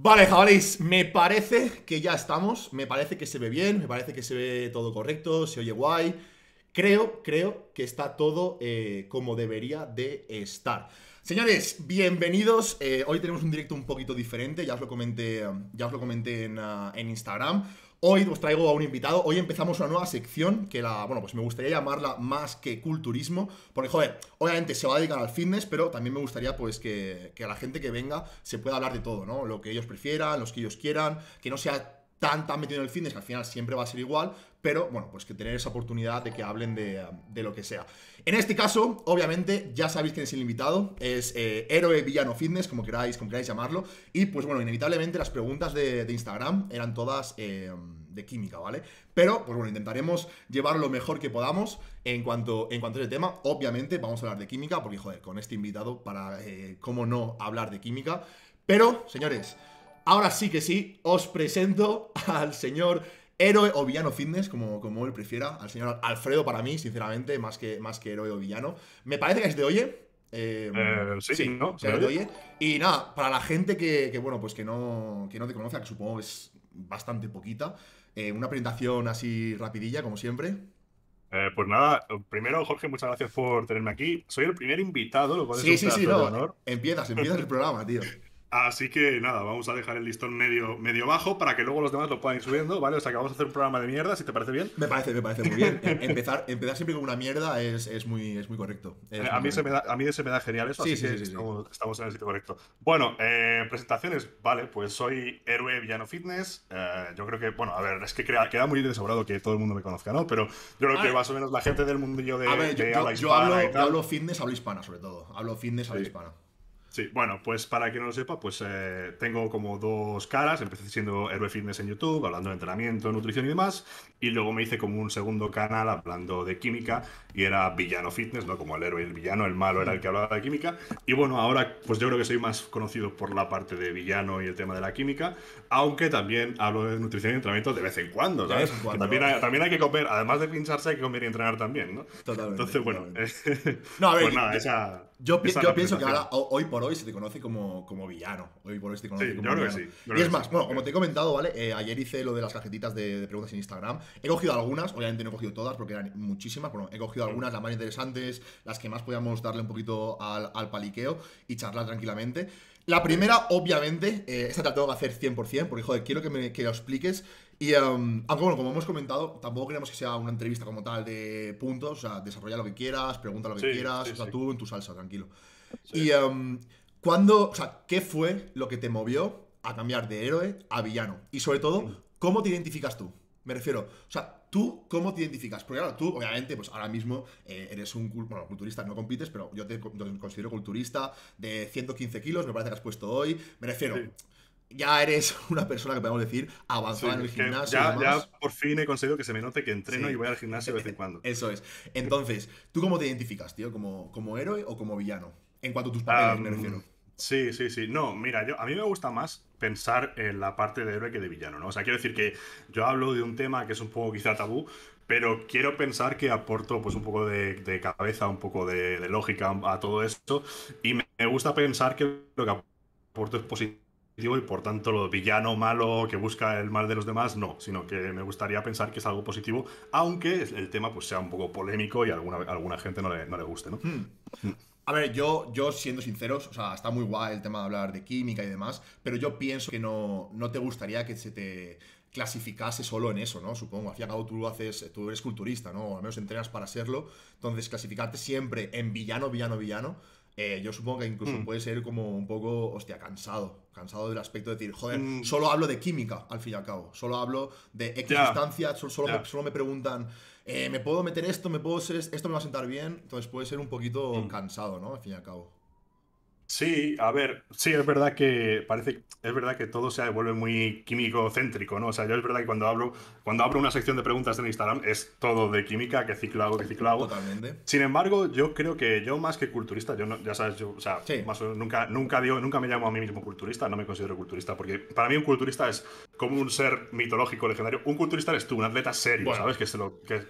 Vale, jabalís, me parece que ya estamos, me parece que se ve bien, me parece que se ve todo correcto, se oye guay. Creo, creo que está todo eh, como debería de estar. Señores, bienvenidos. Eh, hoy tenemos un directo un poquito diferente, ya os lo comenté, ya os lo comenté en, ah, en Instagram. Hoy os traigo a un invitado, hoy empezamos una nueva sección que la, bueno, pues me gustaría llamarla más que culturismo, porque joder, obviamente se va a dedicar al fitness, pero también me gustaría pues que, que a la gente que venga se pueda hablar de todo, ¿no? Lo que ellos prefieran, los que ellos quieran, que no sea tan, tan metido en el fitness, que al final siempre va a ser igual, pero bueno, pues que tener esa oportunidad de que hablen de, de lo que sea. En este caso, obviamente, ya sabéis quién es el invitado, es eh, héroe villano fitness, como queráis, como queráis llamarlo, y pues bueno, inevitablemente las preguntas de, Instagram eran todas... Eh, de química, ¿vale? Pero, pues bueno, intentaremos llevar lo mejor que podamos en cuanto, en cuanto a ese tema. Obviamente vamos a hablar de química, porque joder, con este invitado, para, eh, ¿cómo no hablar de química? Pero, señores, Ahora sí que sí, os presento al señor héroe o villano fitness, como, como él prefiera, al señor Alfredo para mí, sinceramente, más que, más que héroe o villano. Me parece que es de oye. Eh, eh, sí, ¿no? Se de oye. Y nada, para la gente que, bueno, pues que no, que no te conoce, que supongo es bastante poquita, eh, una presentación así rapidilla, como siempre. pues nada, primero, Jorge, muchas gracias por tenerme aquí. Soy el primer invitado, lo sí, sí, sí, no. Empiezas, empiezas el programa, tío. Así que nada, vamos a dejar el listón medio, medio bajo para que luego los demás lo puedan ir subiendo, ¿vale? O sea que vamos a hacer un programa de mierda, si te parece bien. Me parece, me parece muy bien. Em, empezar, empezar siempre con una mierda es, muy, es muy correcto. Eh, a, mí Se me da, a mí se me da genial eso, sí, sí, sí, estamos, en el sitio correcto. Bueno, eh, presentaciones, vale, pues soy héroe Villano Fitness. Eh, yo creo que, bueno, a ver, es que queda, queda muy desobrado que todo el mundo me conozca, ¿no? Pero yo creo que más o menos la gente del mundillo de, yo, habla hispana. hablo fitness, hablo hispana, sobre todo. Hablo fitness, hablo hispana. Sí, bueno, pues para quien no lo sepa, pues eh, tengo como dos caras. Empecé siendo héroe fitness en YouTube, hablando de entrenamiento, nutrición y demás. Y luego me hice como un segundo canal hablando de química y era villano fitness, ¿no? Como el héroe y el villano, el malo era el que hablaba de química. Y bueno, ahora pues yo creo que soy más conocido por la parte de villano y el tema de la química, aunque también hablo de nutrición y entrenamiento de vez en cuando, ¿sabes? También, hay, que comer, además de pincharse, hay que comer y entrenar también, ¿no? Totalmente. Entonces, bueno. Eh, no, pues nada, esa... Yo, pienso que ahora, hoy por hoy, se te conoce como, como villano. Hoy por hoy se te conoce como villano. y es más, bueno, como te he comentado, ¿vale? Eh, ayer hice lo de las cajetitas de, preguntas en Instagram. He cogido algunas, obviamente no he cogido todas porque eran muchísimas. pero he cogido mm. algunas, las más interesantes, las que más podíamos darle un poquito al paliqueo y charlar tranquilamente. La primera, obviamente, eh, esta te la hacer 100%, porque, joder, quiero que me lo expliques. Y, em, bueno, como hemos comentado, tampoco queremos que sea una entrevista como tal de puntos, o sea, desarrolla lo que quieras, pregunta lo que quieras, o sea, tú en tu salsa, tranquilo. Y, um, ¿cuándo, o sea, qué fue lo que te movió a cambiar de héroe a villano? Y sobre todo, mm. ¿cómo te identificas tú? Me refiero, o sea, ¿Tú cómo te identificas? Porque claro, tú obviamente, pues ahora mismo eh, eres un culturista, no compites, pero yo te, considero culturista de 115 kilos, me parece que has puesto hoy. Me refiero, ya eres una persona que podemos decir avanzada en el gimnasio. Ya, por fin he conseguido que se me note que entreno y voy al gimnasio de vez en cuando. Eso es. Entonces, ¿tú cómo te identificas, tío? ¿Como, como héroe o como villano? En cuanto a tus papeles, me refiero. Sí, sí, sí. No, mira, yo, a mí me gusta más pensar en la parte de héroe que de villano, ¿no? O sea, quiero decir que yo hablo de un tema que es un poco quizá tabú, pero quiero pensar que aporto pues un poco de, cabeza, un poco de, de, lógica a todo esto, y me, gusta pensar que lo que aporto es positivo y por tanto lo villano, malo, que busca el mal de los demás, no, sino que me gustaría pensar que es algo positivo, aunque el tema pues sea un poco polémico y a alguna, alguna gente no le, guste, ¿no? Hmm. A ver, yo, yo siendo sinceros, o sea, está muy guay el tema de hablar de química y demás, pero yo pienso que no, no te gustaría que se te clasificase solo en eso, ¿no? Supongo, al fin y al cabo tú haces, tú eres culturista, ¿no? O al menos entrenas para serlo, entonces clasificarte siempre en villano, villano, villano, eh, yo supongo que incluso mm. puede ser como un poco, hostia, cansado. Cansado del aspecto de decir, joder, mm. solo hablo de química, al fin y al cabo. Solo hablo de X solo, solo, me, preguntan, eh, ¿me puedo meter esto? ¿Me puedo ser, esto? ¿Me va a sentar bien? Entonces puede ser un poquito mm. cansado, ¿no? Al fin y al cabo. Sí, a ver, sí, es verdad que parece, es verdad que todo se vuelve muy químico-céntrico, ¿no? O sea, yo es verdad que cuando hablo, cuando abro una sección de preguntas en Instagram es todo de química, que ciclo hago, que ciclo hago. Totalmente. Sin embargo, yo creo que yo más que culturista, yo ya sabes, yo, o sea, más o nunca, nunca nunca me llamo a mí mismo culturista, no me considero culturista, porque para mí un culturista es como un ser mitológico, legendario. Un culturista eres tú, un atleta serio, ¿sabes? Que es,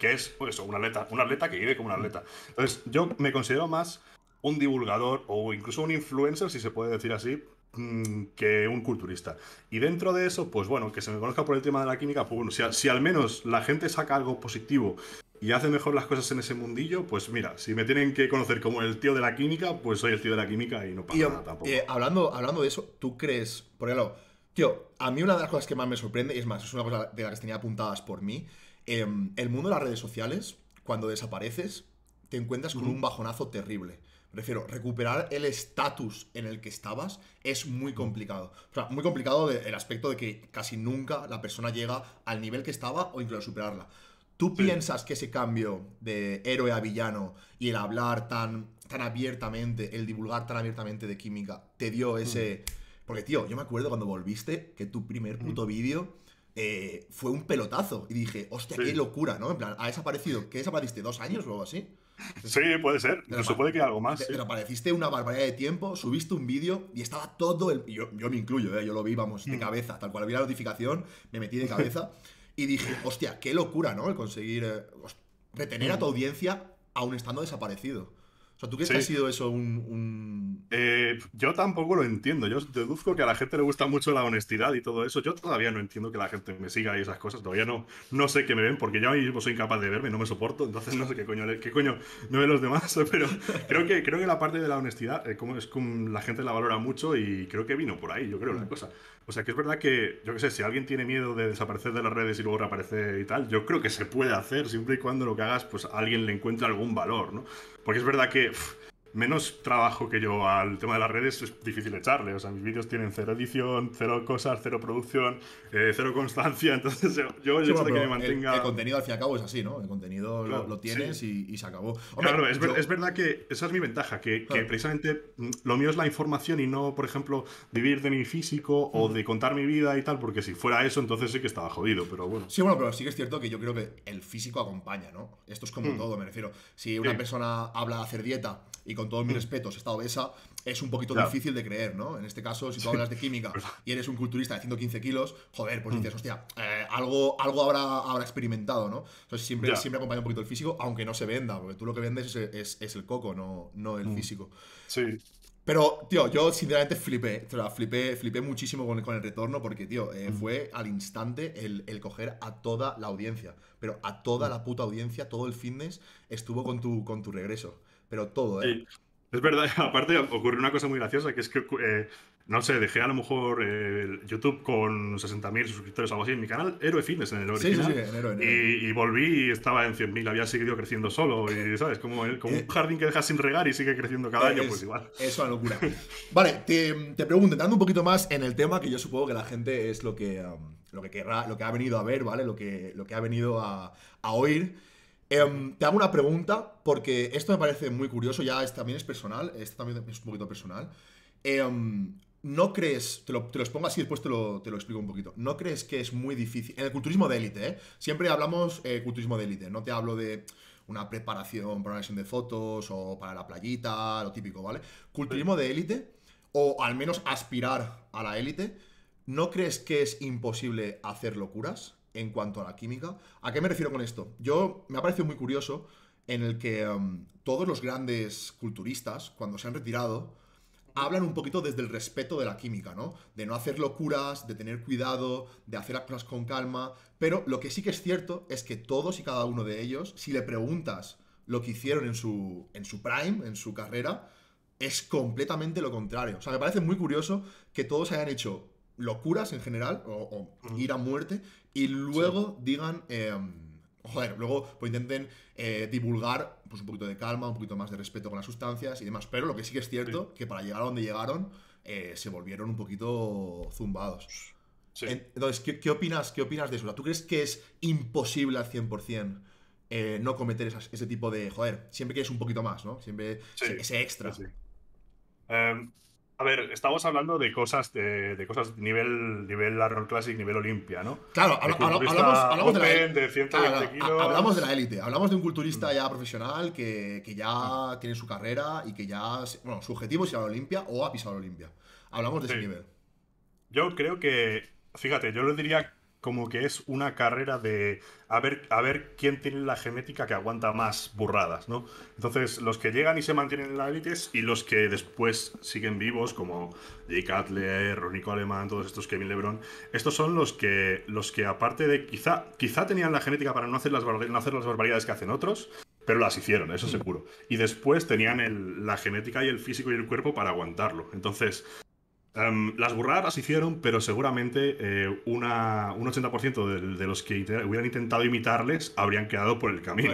es pues, eso, un atleta, un atleta que vive como un atleta. Entonces, yo me considero más un divulgador o incluso un influencer, si se puede decir así, mm, que un culturista. Y dentro de eso, pues bueno, que se me conozca por el tema de la química, pues bueno, si, al menos la gente saca algo positivo y hace mejor las cosas en ese mundillo, pues mira, si me tienen que conocer como el tío de la química, pues soy el tío de la química y no pasa nada tampoco. Eh, hablando, hablando de eso, ¿tú crees, por ejemplo, tío, a mí una de las cosas que más me sorprende, y es más, es una cosa de las que tenía apuntadas por mí, em, el mundo de las redes sociales, cuando desapareces, te encuentras con un bajonazo terrible refiero, recuperar el estatus en el que estabas es muy complicado. O sea, muy complicado el aspecto de que casi nunca la persona llega al nivel que estaba o incluso superarla. ¿Tú piensas que ese cambio de héroe a villano y el hablar tan, tan abiertamente, el divulgar tan abiertamente de química, te dio mm. ese... Porque, tío, yo me acuerdo cuando volviste que tu primer mm. puto vídeo eh, fue un pelotazo. Y dije, hostia, qué locura, ¿no? En plan, ha desaparecido, ¿qué desapareciste? ¿Dos años o algo así? Sí, puede ser. Pero se puede que algo más. pero desapareciste una barbaridad de tiempo, subiste un vídeo y estaba todo el. Yo, me incluyo, ¿eh? yo lo vi, vamos, de mm. cabeza. Tal cual vi la notificación, me metí de cabeza y dije, hostia, qué locura, ¿no? El conseguir eh, retener a tu mm. audiencia aún estando desaparecido. O sea, ¿tú crees que ha sido eso un...? Eh, yo tampoco lo entiendo. Yo deduzco que a la gente le gusta mucho la honestidad y todo eso. Yo todavía no entiendo que la gente me siga y esas cosas. Todavía no, no sé qué me ven porque yo mismo soy incapaz de verme, no me soporto. Entonces no sé qué coño, qué coño los demás. Pero creo que, creo que la parte de la honestidad eh, es como la gente la valora mucho y creo que vino por ahí, yo creo, la mm. cosa. O sea, que es verdad que, yo qué sé, si alguien tiene miedo de desaparecer de las redes y luego reaparecer y tal, yo creo que se puede hacer siempre y cuando lo que hagas, pues alguien le encuentre algún valor, ¿no? Porque es verdad que menos trabajo que yo al tema de las redes es difícil echarle. O sea, mis vídeos tienen cero edición, cero cosas, cero producción, eh, cero constancia. Entonces, yo, yo que me mantenga. El, contenido al fin y al cabo es así, ¿no? El contenido lo, tienes y, se acabó. claro, es, verdad que esa es mi ventaja, que, precisamente mm, lo mío es la información y no, por ejemplo, vivir de mi físico o de contar mi vida y tal, porque si fuera eso, entonces sí que estaba jodido, pero bueno. Sí, bueno, pero sí que es cierto que yo creo que el físico acompaña, ¿no? Esto es como hmm. todo, me refiero. Si una persona habla de hacer dieta y con con todos mis mm. respetos, está obesa, es un poquito difícil de creer, ¿no? En este caso, si tú hablas de química y eres un culturista de 115 kilos, joder, pues mm. dices, hostia, eh, algo, algo habrá, habrá experimentado, ¿no? Entonces siempre, siempre acompaña un poquito el físico, aunque no se venda, porque tú lo que vendes es, el coco, no, no el mm. físico. Sí. Pero, tío, yo sinceramente flipé, flipé, flipé muchísimo con el, retorno porque, tío, eh, fue al instante el, el, coger a toda la audiencia, pero a toda la puta audiencia, todo el fitness estuvo con tu, con tu regreso pero todo, ¿eh? Es verdad, aparte ocurrió una cosa muy graciosa, que es que, eh, no sé, dejé a lo mejor eh, el YouTube con 60.000 suscriptores o algo así en mi canal, Héroe Fitness en el original. Sí, sí, sí, Y, volví y estaba en 100.000, había seguido creciendo solo, y ¿sabes? Como, como eh, un jardín que dejas sin regar y sigue creciendo cada año, pues igual. Es una locura. vale, te, te, pregunto, entrando un poquito más en el tema, que yo supongo que la gente es lo que, um, lo que lo que ha venido a ver, ¿vale? Lo que, lo que ha venido a, a oír. Em, te hago una pregunta, porque esto me parece muy curioso, ya es, también es personal, esto también es un poquito personal. Em, ¿No crees, te lo, te lo, expongo así, después te lo, explico un poquito, ¿no crees que es muy difícil, en el culturismo de élite, eh? siempre hablamos eh, culturismo de élite, no te hablo de una preparación para una sesión de fotos o para la playita, lo típico, ¿vale? Culturismo de élite, o al menos aspirar a la élite, ¿no crees que es imposible hacer locuras? en cuanto a la química. ¿A qué me refiero con esto? Yo me ha parecido muy curioso en el que em, todos los grandes culturistas, cuando se han retirado, hablan un poquito desde el respeto de la química, ¿no? De no hacer locuras, de tener cuidado, de hacer las cosas con calma. Pero lo que sí que es cierto es que todos y cada uno de ellos, si le preguntas lo que hicieron en su, en su prime, en su carrera, es completamente lo contrario. O sea, me parece muy curioso que todos hayan hecho locuras en general, o ir a muerte, y luego digan... Em, joder, luego pues, intenten eh, divulgar pues, un poquito de calma, un poquito más de respeto con las sustancias y demás. Pero lo que sí que es cierto, que para llegar a donde llegaron, eh, se volvieron un poquito zumbados. Entonces, ¿qué, opinas, ¿qué opinas de eso? ¿Tú crees que es imposible al 100% eh, no cometer ese tipo de, joder, siempre quieres un poquito más, ¿no? Siempre ese extra. Em, a ver, estamos hablando de cosas de, cosas nivel, nivel Arnold Classic, nivel Olimpia, ¿no? Claro, hablamos, de, la, e- de 120 kilos. Hablamos de la élite, hablamos de un culturista mm. ya profesional que, ya mm. tiene su carrera y que ya, bueno, su objetivo es ir a la Olimpia o ha pisado la Olimpia. Hablamos de ese nivel. Yo creo que, fíjate, yo le diría como que es una carrera de a ver, a ver quién tiene la genética que aguanta más burradas, ¿no? Entonces, los que llegan y se mantienen en la élite y los que después siguen vivos, como Jake Cutler, Ronico Alemán, todos estos, Kevin Lebron, estos son los que, los que aparte de quizá, quizá tenían la genética para no hacer las, hacer las barbaridades que hacen otros, pero las hicieron, eso mm. seguro. Y después tenían la genética y el físico y el cuerpo para aguantarlo. Entonces, Em, las burradas las hicieron, pero seguramente eh, un 80% de, los que hubieran intentado imitarles habrían quedado por el camino.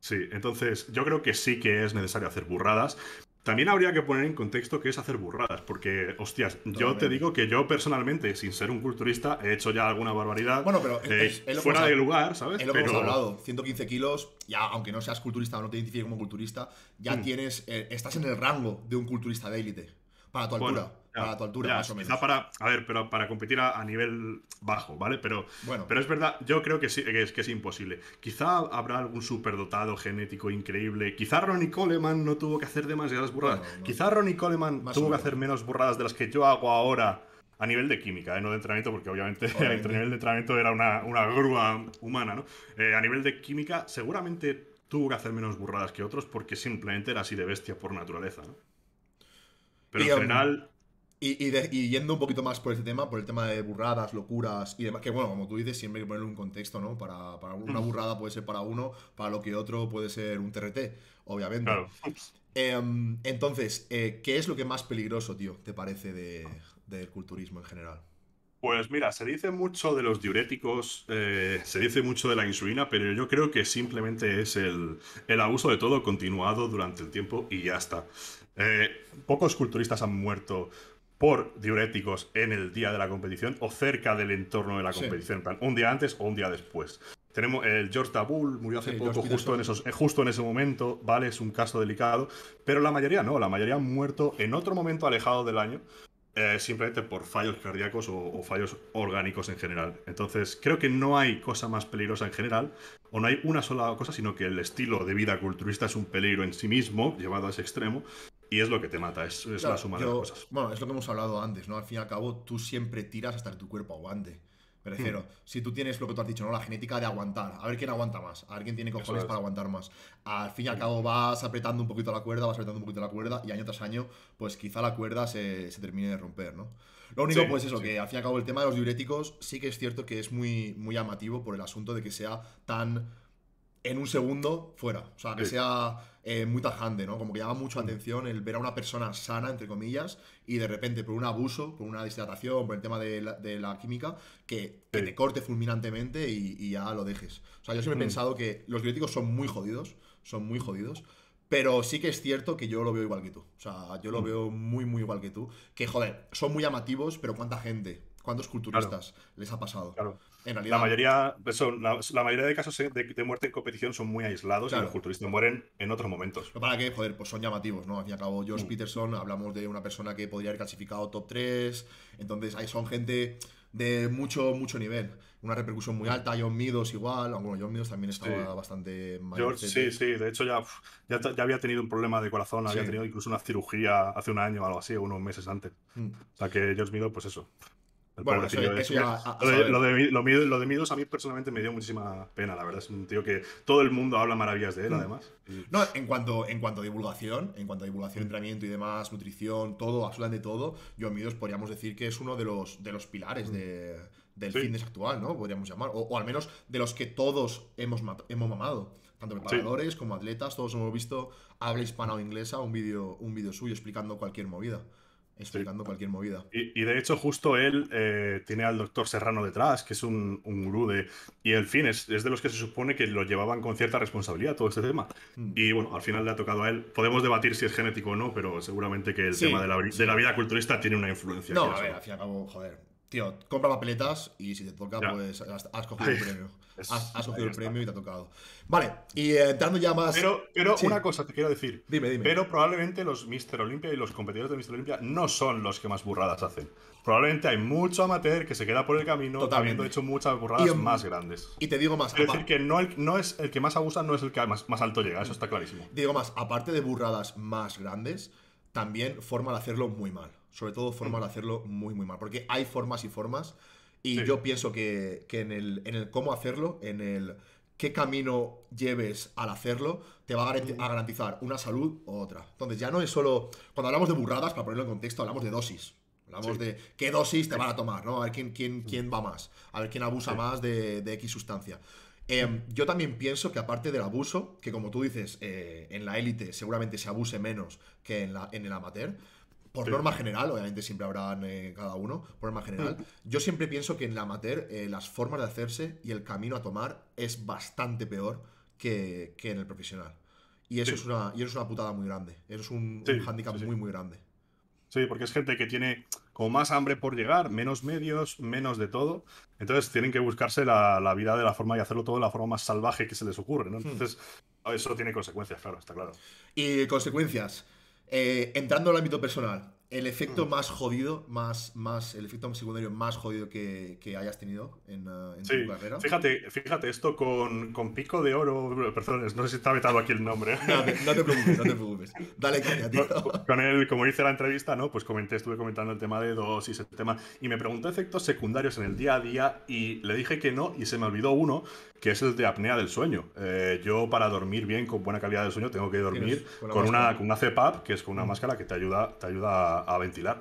Sí, entonces yo creo que sí que es necesario hacer burradas. También habría que poner en contexto qué es hacer burradas, porque, hostias, yo te digo que yo personalmente, sin ser un culturista, he hecho ya alguna barbaridad. Bueno, pero eh, fuera de lugar, ¿sabes? Es lo que hemos hablado. 115 kilos, ya, aunque no seas culturista o no te identifiques como culturista, ya mm. tienes. Eh, estás en el rango de un culturista de élite, para tu altura a tu altura, más o menos. Quizá para, a ver, pero para competir a, nivel bajo, ¿vale? Pero, pero es verdad, yo creo que, sí, es, que es imposible. Quizá habrá algún superdotado genético increíble. Quizá Ronnie Coleman no tuvo que hacer demasiadas burradas. Quizá Ronnie Coleman tuvo que hacer menos burradas de las que yo hago ahora. A nivel de química, ¿eh? no de entrenamiento, porque obviamente, a nivel de entrenamiento era una, grúa humana, ¿no? Eh, a nivel de química, seguramente tuvo que hacer menos burradas que otros porque simplemente era así de bestia por naturaleza, ¿no? Pero en general, y, yendo un poquito más por este tema, por el tema de burradas, locuras y demás, que bueno, como tú dices, siempre hay que ponerle un contexto, ¿no? Para, una mm. burrada puede ser para uno, para lo que otro puede ser un TRT, obviamente. Em, entonces, eh, ¿qué es lo que más peligroso, tío, te parece del culturismo en general? Pues mira, se dice mucho de los diuréticos, eh, se dice mucho de la insulina, pero yo creo que simplemente es el, abuso de todo continuado durante el tiempo y ya está. Eh, pocos culturistas han muerto por diuréticos en el día de la competición o cerca del entorno de la competición, un día antes o un día después. Tenemos el George Tabul, murió hace poco, justo en, esos, justo en ese momento, ¿vale? Es un caso delicado, pero la mayoría no, la mayoría han muerto en otro momento alejado del año, eh, simplemente por fallos cardíacos o, fallos orgánicos en general. Entonces, creo que no hay cosa más peligrosa en general, o no hay una sola cosa, sino que el estilo de vida culturista es un peligro en sí mismo, llevado a ese extremo, y es lo que te mata, es, la suma de cosas. Bueno, es lo que hemos hablado antes, ¿no? Al fin y al cabo, tú siempre tiras hasta que tu cuerpo aguante. pero hmm. si tú tienes lo que tú has dicho, ¿no? La genética de aguantar, a ver quién aguanta más, a ver quién tiene cojones para aguantar más. Al fin y al hmm. cabo vas apretando un poquito la cuerda, vas apretando un poquito la cuerda y año tras año, pues quizá la cuerda se, termine de romper, ¿no? Lo único, pues eso, que al fin y al cabo el tema de los diuréticos sí que es cierto que es muy, muy llamativo por el asunto de que sea tan en un segundo fuera. O sea, que sea eh, muy tajante, ¿no? Como que llama mucho mm. atención el ver a una persona sana, entre comillas, y de repente por un abuso, por una deshidratación, por el tema de la, química, que, te corte fulminantemente y, ya lo dejes. O sea, yo siempre he mm. pensado que los críticos son muy jodidos, son muy jodidos. Pero sí que es cierto que yo lo veo igual que tú. O sea, yo lo mm. veo muy, muy igual que tú. Que, joder, son muy llamativos, pero ¿cuánta gente? ¿Cuántos culturistas les ha pasado? Claro. En La mayoría, la, mayoría de casos de, muerte en competición son muy aislados y los culturistas mueren en otros momentos. para qué, joder, pues son llamativos, ¿no? Al fin y al cabo, George mm. Peterson, hablamos de una persona que podría haber clasificado top 3. Entonces, ahí son gente de mucho, mucho nivel. Una repercusión muy mm. alta, John Midos igual, aunque ah, bueno, John Midos también estaba bastante mayor. George, sí, sí, de hecho ya, ya, había tenido un problema de corazón, había tenido incluso una cirugía hace un año o algo así, unos meses antes. Mm. O sea que George Midos, pues eso, bueno, lo, de, Midos a mí personalmente me dio muchísima pena, la verdad. Es un tío que todo el mundo habla maravillas de él, mm. además. No, en cuanto, en cuanto a divulgación, en cuanto a divulgación, mm. entrenamiento y demás, nutrición, todo, absolutamente todo, yo Midos podríamos decir que es uno de los, de los pilares mm. de, del fitness actual, ¿no? Podríamos llamar. O, al menos de los que todos hemos, hemos mamado. Tanto preparadores como atletas, todos hemos visto habla hispano o inglesa un vídeo un video suyo explicando cualquier movida explicando cualquier movida. Y, de hecho, justo él eh, tiene al doctor Serrano detrás, que es un, un gurú de. Y el fin, es, de los que se supone que lo llevaban con cierta responsabilidad todo este tema. Hmm. Y bueno, al final le ha tocado a él. Podemos debatir si es genético o no, pero seguramente que el tema de la, de la, vida culturista tiene una influencia. No, a ver, al fin y al cabo, joder compra compra papeletas y si te toca, pues has, cogido el premio. has, cogido el premio y te ha tocado. Vale, y eh, entrando ya más. Pero, pero una cosa te quiero decir. Dime, dime. Pero probablemente los Mr. Olympia y los competidores de Mr. Olympia no son los que más burradas hacen. Probablemente hay mucho amateur que se queda por el camino habiendo hecho muchas burradas más grandes. Y te digo más. Es decir, que no, no es el que más abusa, no es el que más, más alto llega, eso está clarísimo. Digo más, aparte de burradas más grandes, también forman de hacerlo muy mal sobre todo formas de hacerlo muy, muy mal, porque hay formas y formas, y yo pienso que, que en, el, en el cómo hacerlo, en el qué camino lleves al hacerlo, te va a garantizar una salud u otra. Entonces ya no es solo, cuando hablamos de burradas, para ponerlo en contexto, hablamos de dosis. Hablamos de qué dosis te van a tomar, ¿no? A ver quién, quién, quién va más, a ver quién abusa más de, de, X sustancia. Em, yo también pienso que aparte del abuso, que como tú dices, eh, en la élite seguramente se abuse menos que en, la, en el amateur, por norma general, obviamente siempre habrá eh, cada uno, por norma general, yo siempre pienso que en la amateur eh, las formas de hacerse y el camino a tomar es bastante peor que, en el profesional. Y eso, es una, y es una putada muy grande. Eso es un, muy, muy grande. Sí, porque es gente que tiene como más hambre por llegar, menos medios, menos de todo. Entonces tienen que buscarse la, vida de la forma y hacerlo todo de la forma más salvaje que se les ocurre, hmm. Entonces, eso tiene consecuencias, claro, está claro. Y consecuencias. Eh, entrando al ámbito personal, el efecto mm. más jodido, más, más, el efecto secundario más jodido que, hayas tenido en, eh, tu carrera. Fíjate, fíjate, esto con, pico de oro, perdón, no sé si está vetado aquí el nombre. No, te, preocupes, no te preocupes. Dale caña, tío. él, como hice la entrevista, ¿no? Pues comenté, estuve comentando el tema de dos dosis, el tema. Y me preguntó efectos secundarios en el día a día y le dije que no, y se me olvidó uno, que es el de apnea del sueño. Eh, yo para dormir bien, con buena calidad de sueño, tengo que dormir con una, con CPAP, que es con una mm. máscara que te ayuda, te ayuda a ventilar.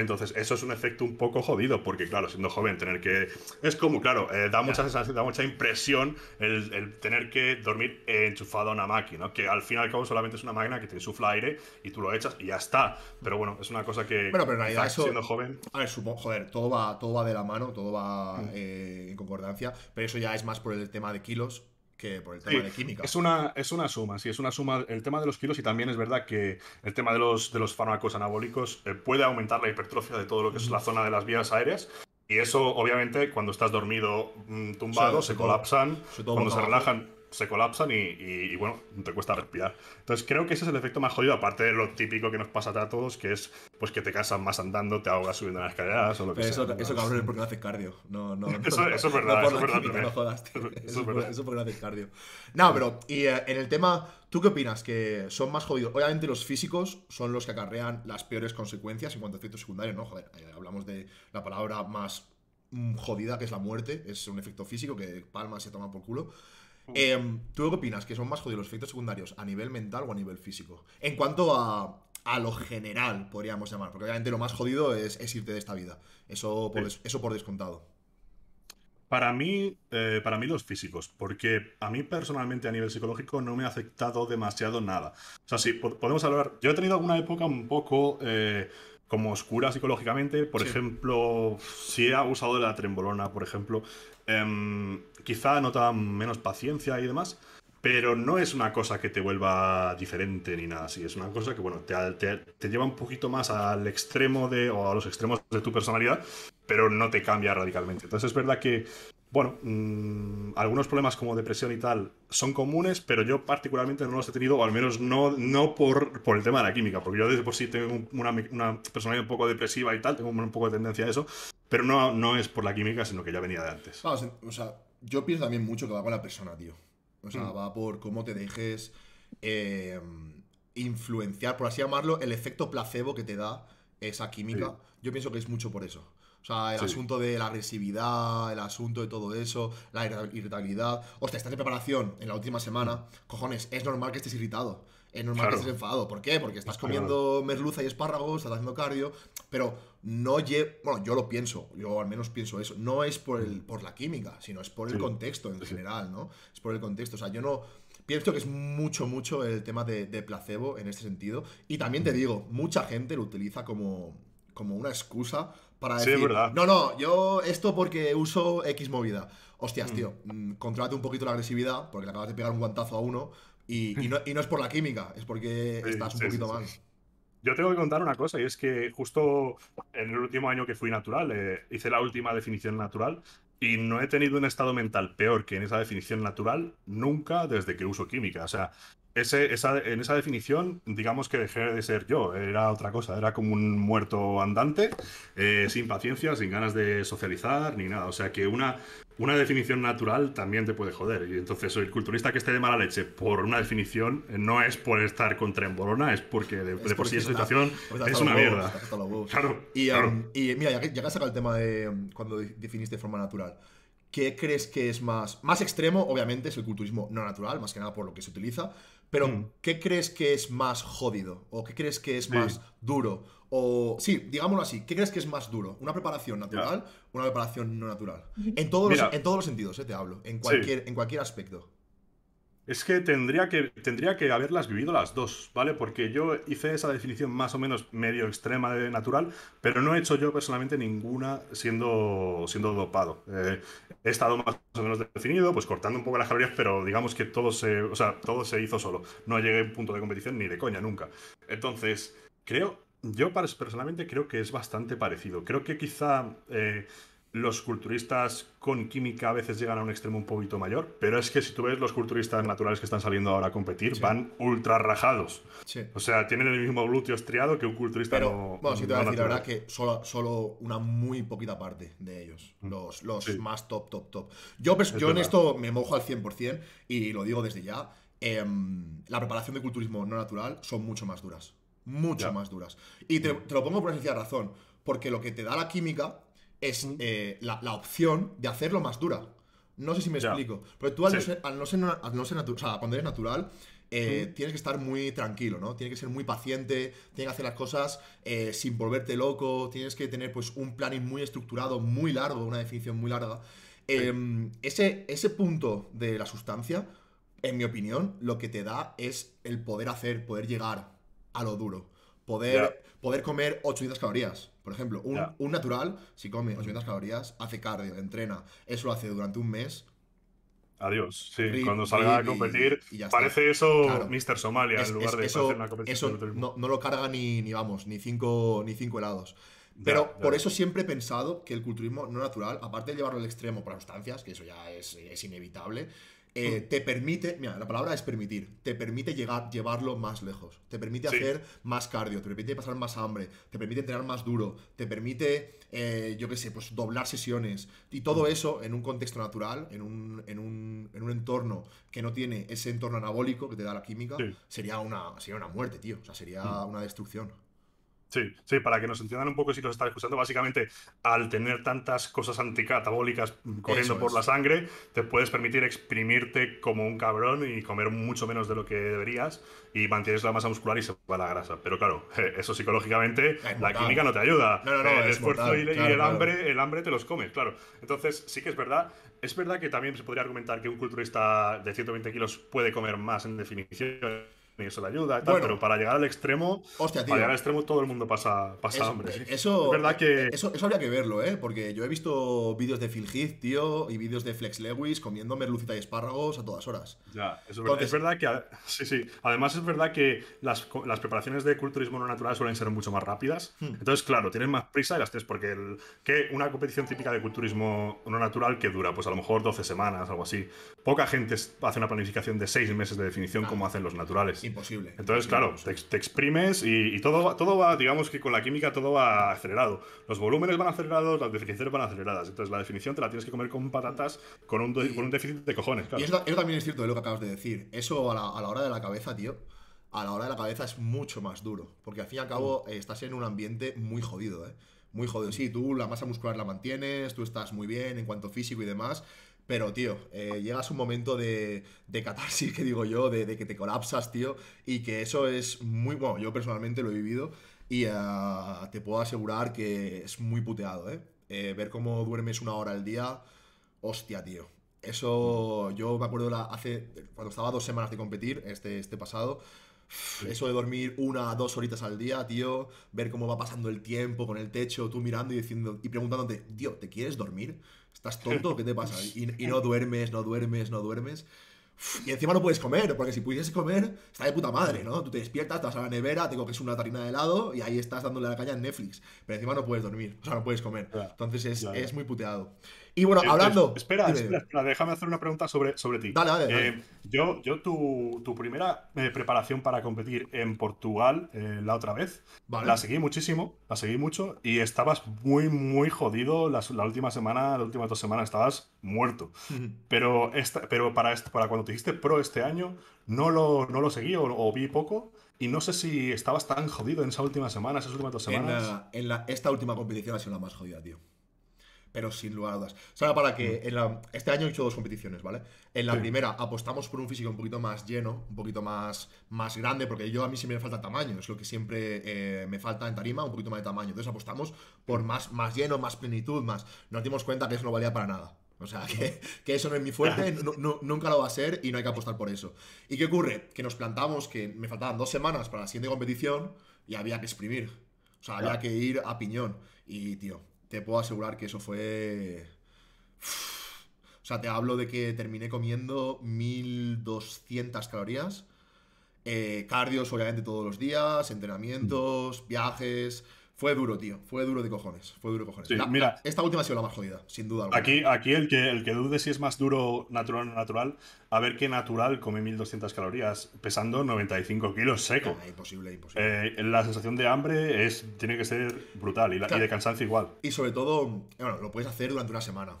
Entonces, eso es un efecto un poco jodido, porque claro, siendo joven, tener que... Es como, claro, eh, da mucha sensación, da mucha impresión el, tener que dormir enchufado a una máquina, que al fin y al cabo solamente es una máquina que te insufla aire y tú lo echas y ya está. Pero bueno, es una cosa que... Bueno, pero en realidad siendo joven... A ver, supongo, joder, todo va, todo va de la mano, todo va mm. eh, en concordancia, pero eso ya es más por el tema de kilos que por el tema de química. Es una, es una suma, sí, es una suma el tema de los kilos y también es verdad que el tema de los, de los fármacos anabólicos eh, puede aumentar la hipertrofia de todo lo que es la zona de las vías aéreas. Y eso, obviamente, cuando estás dormido mm, tumbado, se colapsan. cuando se relajan, se colapsan y, bueno, te cuesta respirar. Entonces creo que ese es el efecto más jodido, aparte de lo típico que nos pasa a todos, que es pues que te cansas más andando, te ahogas subiendo las escaleras o lo que eso, sea. Eso cabrón es porque no haces cardio. No, no, eso, es verdad, eso es verdad. Química, jodas, eso, es verdad. Eso porque no haces cardio. No, pero y eh, en el tema, ¿tú qué opinas? Que son más jodidos. Obviamente los físicos son los que acarrean las peores consecuencias en cuanto a efectos secundarios, ¿no? Joder, eh, hablamos de la palabra más mm, jodida que es la muerte, es un efecto físico que palmas se toma por culo. Em, ¿Tú qué opinas? ¿Que son más jodidos los efectos secundarios a nivel mental o a nivel físico? En cuanto a, lo general, podríamos llamar, porque obviamente lo más jodido es, irte de esta vida. Eso por, eso por descontado. Para mí, eh, para mí los físicos, porque a mí personalmente a nivel psicológico no me ha afectado demasiado nada. O sea, sí, podemos hablar, yo he tenido alguna época un poco... Eh, como oscura psicológicamente. Por ejemplo, si he abusado de la trembolona, por ejemplo, em, quizá nota menos paciencia y demás. Pero no es una cosa que te vuelva diferente ni nada así. Es una cosa que, bueno, te, lleva un poquito más al extremo de, o a los extremos de tu personalidad, pero no te cambia radicalmente. Entonces es verdad que bueno, mm, algunos problemas como depresión y tal son comunes, pero yo particularmente no los he tenido, o al menos no, no por, por el tema de la química, porque yo desde por sí tengo una, una, personalidad un poco depresiva y tal, tengo un poco de tendencia a eso, pero no, no es por la química, sino que ya venía de antes. o sea, yo pienso también mucho que va con la persona, tío. O sea, mm. va por cómo te dejes eh, influenciar, por así llamarlo, el efecto placebo que te da esa química. Yo pienso que es mucho por eso sea, el asunto de la agresividad, el asunto de todo eso, la irritabilidad. sea, estás en preparación en la última semana. Cojones, es normal que estés irritado. Es normal que estés enfadado. ¿Por qué? Porque estás comiendo merluza y espárragos, estás haciendo cardio, pero no lle... Bueno, yo lo pienso, yo al menos pienso eso. No es por, el, la química, sino es por el contexto en general, ¿no? Es por el contexto. O sea, yo no pienso que es mucho, mucho el tema de, placebo en este sentido. Y también te digo, mucha gente lo utiliza como, como una excusa para decir, verdad. no, no, yo esto porque uso X movida. Hostias, mm. tío, mm, controlate un poquito la agresividad, porque le acabas de pegar un guantazo a uno, y, mm. no, y no, es por la química, es porque estás un poquito mal. Yo tengo que contar una cosa, y es que justo en el último año que fui natural, eh, hice la última definición natural, y no he tenido un estado mental peor que en esa definición natural nunca desde que uso química. O sea, en esa definición, digamos que dejé de ser yo, era otra cosa, era como un muerto andante, eh, sin paciencia, sin ganas de socializar, ni nada. O sea que una, una definición natural también te puede joder. Y entonces el culturista que esté de mala leche por una definición eh, no es por estar contra embolona, es porque de, por sí esa situación es una mierda. Em, claro, y, mira, ya que, has sacado el tema de em, cuando definiste de forma natural. ¿Qué crees que es más, más extremo? Obviamente es el culturismo no natural, más que nada por lo que se utiliza, pero, mm. ¿qué crees que es más jodido? ¿O qué crees que es más duro? O, sí, digámoslo así, ¿qué crees que es más duro? ¿Una preparación natural o una preparación no natural? En todos, los, en todos los sentidos, eh, te hablo, en cualquier, en cualquier aspecto. Es que tendría, que tendría que haberlas vivido las dos, ¿vale? Porque yo hice esa definición más o menos medio extrema de natural, pero no he hecho yo personalmente ninguna siendo, siendo dopado. Eh, He estado más o menos definido, pues cortando un poco las calorías, pero digamos que todo se, o sea, todo se hizo solo. No llegué a un punto de competición ni de coña nunca. Entonces, creo, yo personalmente creo que es bastante parecido. Creo que quizá eh, los culturistas con química a veces llegan a un extremo un poquito mayor, pero es que si tú ves los culturistas naturales que están saliendo ahora a competir, van ultra rajados. O sea, tienen el mismo glúteo estriado que un culturista pero, no, Bueno, sí te voy a decir la verdad que solo, solo, una muy poquita parte de ellos, mm. los, los más top, top, top. Yo, en esto me mojo al 100% y lo digo desde ya, em, la preparación de culturismo no natural son mucho más duras, mucho más duras. Y te, mm. lo pongo por una razón, porque lo que te da la química es eh, la, opción de hacerlo más dura. No sé si me explico. Porque tú al, no ser, cuando eres natural, eh, tienes que estar muy tranquilo, ¿no? Tienes que ser muy paciente, tienes que hacer las cosas eh, sin volverte loco, tienes que tener pues un planning muy estructurado, muy largo, una definición muy larga. Em, ese, ese punto de la sustancia, en mi opinión, lo que te da es el poder hacer, poder llegar a lo duro. Poder, poder comer 800 calorías. Por ejemplo, un, un natural, si come 800 calorías, hace cardio, entrena. Eso lo hace durante un mes Adiós. Sí, cuando salga a competir, parece eso Mr. Somalia en lugar de eso, Eso no, no, lo carga ni, ni, vamos, ni cinco, ni cinco helados. Pero por eso siempre he pensado que el culturismo no natural, aparte de llevarlo al extremo por sustancias, que eso ya es, es inevitable, eh, te permite, mira, la palabra es permitir, te permite llegar, llevarlo más lejos, te permite hacer más cardio, te permite pasar más hambre, te permite entrenar más duro, te permite, eh, yo qué sé, pues doblar sesiones. Y todo eso en un contexto natural, en un, en un, entorno que no tiene ese entorno anabólico que te da la química, sería, una, sería una muerte, tío. O sea, sería una destrucción. Sí, para que nos entiendan un poco si los está escuchando, básicamente al tener tantas cosas anticatabólicas mm, corriendo por la sangre, te puedes permitir exprimirte como un cabrón y comer mucho menos de lo que deberías y mantienes la masa muscular y se va la grasa. Pero claro, eso psicológicamente, la química no te ayuda. No, no, el esfuerzo y, el hambre, el hambre te los comes, claro. Entonces, sí que es verdad, es verdad que también se podría argumentar que un culturista de 120 kilos puede comer más en definición ni la ayuda, pero para llegar al extremo, para llegar al extremo todo el mundo pasa, pasa hambre. ¿eh? Eso, verdad eh, que... Eh, eso, habría que verlo, ¿eh? Porque yo he visto vídeos de Phil Heath, tío, y vídeos de Flex Lewis comiendo merlucita y espárragos a todas horas. Ya, es verdad que... Sí, sí. Además es verdad que las, preparaciones de culturismo no natural suelen ser mucho más rápidas. Hmm. Entonces, claro, tienes más prisa y las tres, porque que una competición típica de culturismo no natural que dura, pues a lo mejor 12 semanas, algo así. Poca gente hace una planificación de 6 meses de definición como hacen los naturales imposible. Entonces, claro, te, exprimes y, todo, va, todo va, digamos que con la química todo va acelerado. Los volúmenes van acelerados, las definiciones van aceleradas. Entonces, la definición te la tienes que comer con patatas, con un, con un déficit de cojones. Claro. Y eso, también es cierto de lo que acabas de decir. Eso a la, hora de la cabeza, tío, a la hora de la cabeza es mucho más duro. Porque al fin y al cabo mm. estás en un ambiente muy jodido, ¿eh? Muy jodido. Sí, tú la masa muscular la mantienes, tú estás muy bien en cuanto físico y demás, pero, tío, eh, llegas un momento de, de catarsis, que digo yo, de, que te colapsas, tío, y que eso es muy bueno. Yo personalmente lo he vivido y eh, te puedo asegurar que es muy puteado, ¿eh? ¿eh? Ver cómo duermes una hora al día, hostia, tío. Eso, yo me acuerdo hace, cuando estaba dos semanas de competir, este, este pasado, eso de dormir una, dos horitas al día, tío, ver cómo va pasando el tiempo con el techo, tú mirando y diciendo y preguntándote, tío, ¿te quieres dormir? ¿Estás tonto? ¿Qué te pasa? Y, no duermes, no duermes, no duermes. y encima no puedes comer, porque si pudieses comer, está de puta madre, ¿no? Tú te despiertas, te vas a la nevera, Tengo que es una tarina de helado y ahí estás dándole la caña en Netflix. Pero encima no puedes dormir, o sea, no puedes comer. Entonces es, es muy puteado. Y bueno, eh, hablando. espera, déjame hacer una pregunta sobre, sobre ti. Eh, yo, yo tu, tu primera eh, preparación para competir en Portugal la otra vez, la seguí muchísimo, la seguí mucho y estabas muy, muy jodido la última semana, las última dos semanas, estabas muerto. Pero, esta, pero para, para cuando te hiciste pro este año, no lo, no lo seguí o, vi poco. Y no sé si estabas tan jodido en esa última semana, esas últimas dos semanas. esta última competición ha sido la más jodida, tío pero sin lugar a dudas. O para que este año he hecho dos competiciones, ¿vale? En la primera apostamos por un físico un poquito más lleno, un poquito más, más grande, porque yo a mí siempre me falta tamaño, es lo que siempre eh, me falta en tarima, un poquito más de tamaño. Entonces apostamos por más, más lleno, más plenitud, más. Nos dimos cuenta que eso no valía para nada. O sea, que, eso no es mi fuerte, nunca lo va a ser y no hay que apostar por eso. ¿Y qué ocurre? Que nos plantamos que me faltaban dos semanas para la siguiente competición y había que exprimir. O sea, había que ir a piñón. Y, tío, te puedo asegurar que eso fue... O sea, te hablo de que terminé comiendo 1200 calorías. Cardio, eh, cardios, obviamente, todos los días, mm. entrenamientos, viajes, fue duro, tío. Fue duro de cojones. Fue duro de cojones. mira, esta última ha sido la más jodida, sin duda. Alguna. Aquí, aquí el, que, el que dude si es más duro natural o natural, a ver qué natural come 1200 calorías pesando 95 kilos seco. Ah, imposible, imposible. Eh, la sensación de hambre es, tiene que ser brutal y, la, de cansancio igual. Y sobre todo, eh, bueno, lo puedes hacer durante una semana.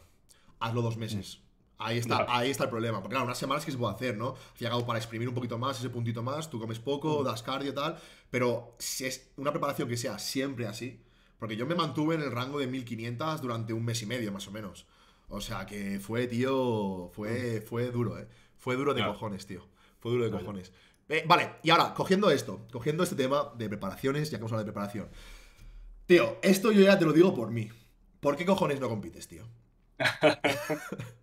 Hazlo dos meses. Mm. Ahí está, ahí está el problema. Porque claro, unas semanas que se puede hacer, ¿no? hago para exprimir un poquito más, ese puntito más, tú comes poco, mm. das cardio y tal. Pero si es una preparación que sea siempre así, porque yo me mantuve en el rango de 1500 durante un mes y medio, más o menos. O sea que fue, tío, fue, mm. fue duro, ¿eh? Fue duro de cojones, tío. Fue duro de cojones. Eh, vale, y ahora, cogiendo esto, cogiendo este tema de preparaciones, ya que a hablar de preparación. Tío, esto yo ya te lo digo por mí. ¿Por qué cojones no compites, tío?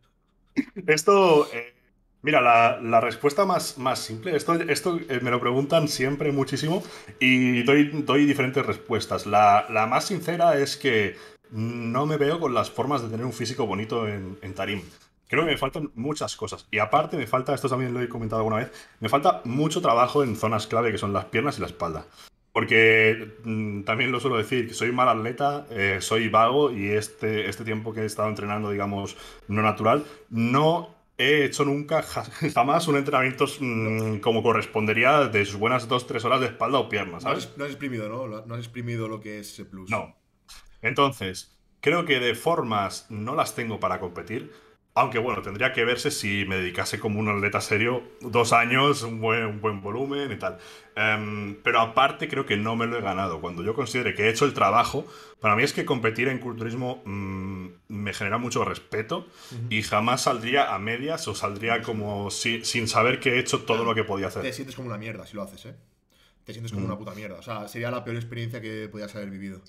Esto, eh, mira, la, respuesta más, más simple, esto, esto eh, me lo preguntan siempre muchísimo y doy, diferentes respuestas. La, la, más sincera es que no me veo con las formas de tener un físico bonito en, en Tarim. Creo que me faltan muchas cosas. Y aparte me falta, esto también lo he comentado alguna vez, me falta mucho trabajo en zonas clave que son las piernas y la espalda. Porque mm, también lo suelo decir, que soy mal atleta, eh, soy vago y este, este tiempo que he estado entrenando, digamos, no natural, no he hecho nunca jamás un entrenamiento mm, como correspondería de sus buenas 2-3 horas de espalda o piernas. ¿sabes? No, has, exprimido, ¿no? No has exprimido lo que es ese plus. No. Entonces, creo que de formas no las tengo para competir. Aunque bueno, tendría que verse si me dedicase como un atleta serio, dos años, un buen, volumen y tal. Em, pero aparte creo que no me lo he ganado. Cuando yo considere que he hecho el trabajo, para mí es que competir en culturismo mm, me genera mucho respeto y jamás saldría a medias o saldría como sin saber que he hecho todo lo que podía hacer. Te sientes como una mierda si lo haces, ¿eh? te sientes como mm. una puta mierda. O sea, sería la peor experiencia que podías haber vivido.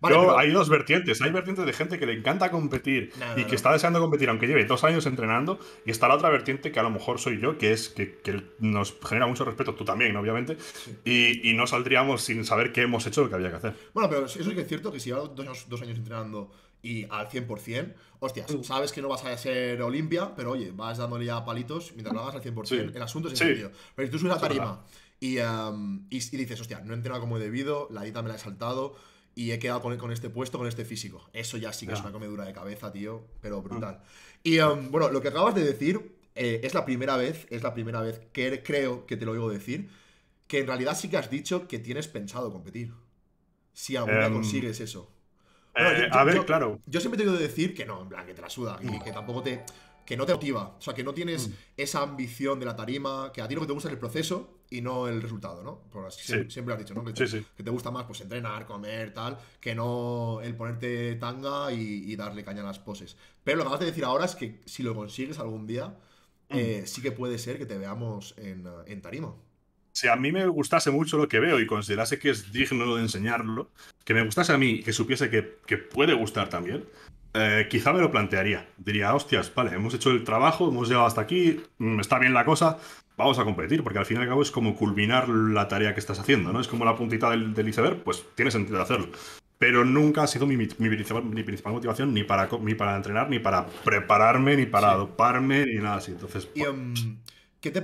pero... Hay dos vertientes. Hay vertientes de gente que le encanta competir y que está deseando competir, aunque lleve dos años entrenando. Y está la otra vertiente que a lo mejor soy yo, que es que, nos genera mucho respeto, tú también, obviamente. Y, no saldríamos sin saber qué hemos hecho lo que había que hacer. Bueno, pero eso sí que es cierto que si llevas dos años, entrenando y al 100%, hostias, mm. sabes que no vas a ser Olimpia, pero oye, vas dándole ya palitos mientras lo hagas al 100%. El asunto es en Pero si tú subes a tarima y, y, dices, hostia, no he entrenado como he debido, la dieta me la he saltado y he quedado con, este puesto, con este físico. Eso ya sí que es una comedura de cabeza, tío, pero ah. brutal. Y bueno, lo que acabas de decir eh, es la primera vez, es la primera vez que creo que te lo oigo decir, que en realidad sí que has dicho que tienes pensado competir. Si alguna em, consigues eso. Eh, a ver, claro. Yo siempre te he decir que no, en plan, que te la suda, y mm. que tampoco te. que no te motiva. O sea, que no tienes mm. esa ambición de la tarima, que a ti lo que te gusta es el proceso y no el resultado, ¿no? Por siempre, siempre has dicho, ¿no? Que, te gusta más pues entrenar, comer, tal, que no el ponerte tanga y, darle caña a las poses. Pero lo que vas a decir ahora es que si lo consigues algún día, mm. eh, sí que puede ser que te veamos en, en tarima si a mí me gustase mucho lo que veo y considerase que es digno de enseñarlo, que me gustase a mí, que supiese que, puede gustar también, eh, quizá me lo plantearía. Diría, hostias, vale, hemos hecho el trabajo, hemos llegado hasta aquí, mm, está bien la cosa, vamos a competir, porque al fin y al cabo es como culminar la tarea que estás haciendo, ¿no? Es como la puntita del, iceberg, pues tiene sentido hacerlo. Pero nunca ha sido mi, mi, principal motivación ni para, para entrenar, ni para prepararme, ni para doparme, ni nada así. Entonces, y, em,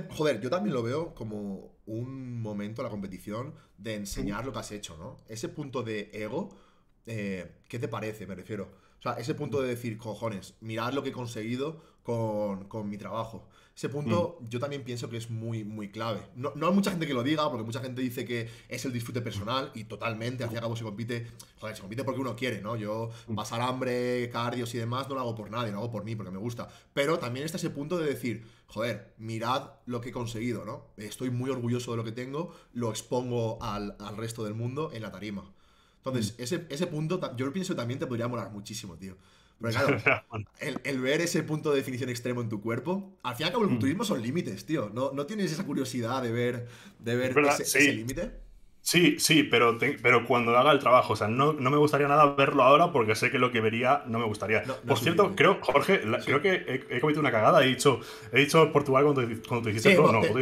joder, yo también lo veo como un momento, la competición, de enseñar uh. lo que has hecho, ¿no? Ese punto de ego, eh, ¿qué te parece? Me refiero o sea, ese punto de decir, cojones, mirad lo que he conseguido con, con mi trabajo. Ese punto mm. yo también pienso que es muy, muy clave. No, hay mucha gente que lo diga, porque mucha gente dice que es el disfrute personal y totalmente, hacia cabo se compite, joder, se compite porque uno quiere, ¿no? Yo mm. pasar hambre, cardios y demás no lo hago por nadie, lo hago por mí, porque me gusta. Pero también está ese punto de decir, joder, mirad lo que he conseguido, ¿no? Estoy muy orgulloso de lo que tengo, lo expongo al, al resto del mundo en la tarima. Entonces, mm. ese, ese punto, yo pienso también te podría molar muchísimo, tío. pero claro, el, ver ese punto de definición extremo en tu cuerpo, al fin y al cabo el mm. culturismo son límites, tío. No, no tienes esa curiosidad de ver, de ver ese límite. Sí, sí, pero, pero cuando haga el trabajo. O sea, no, no, me gustaría nada verlo ahora porque sé que lo que vería no me gustaría. por cierto, creo, Jorge, creo que he, cometido una cagada. He dicho, he dicho Portugal cuando, cuando te hiciste pro. No, te, tú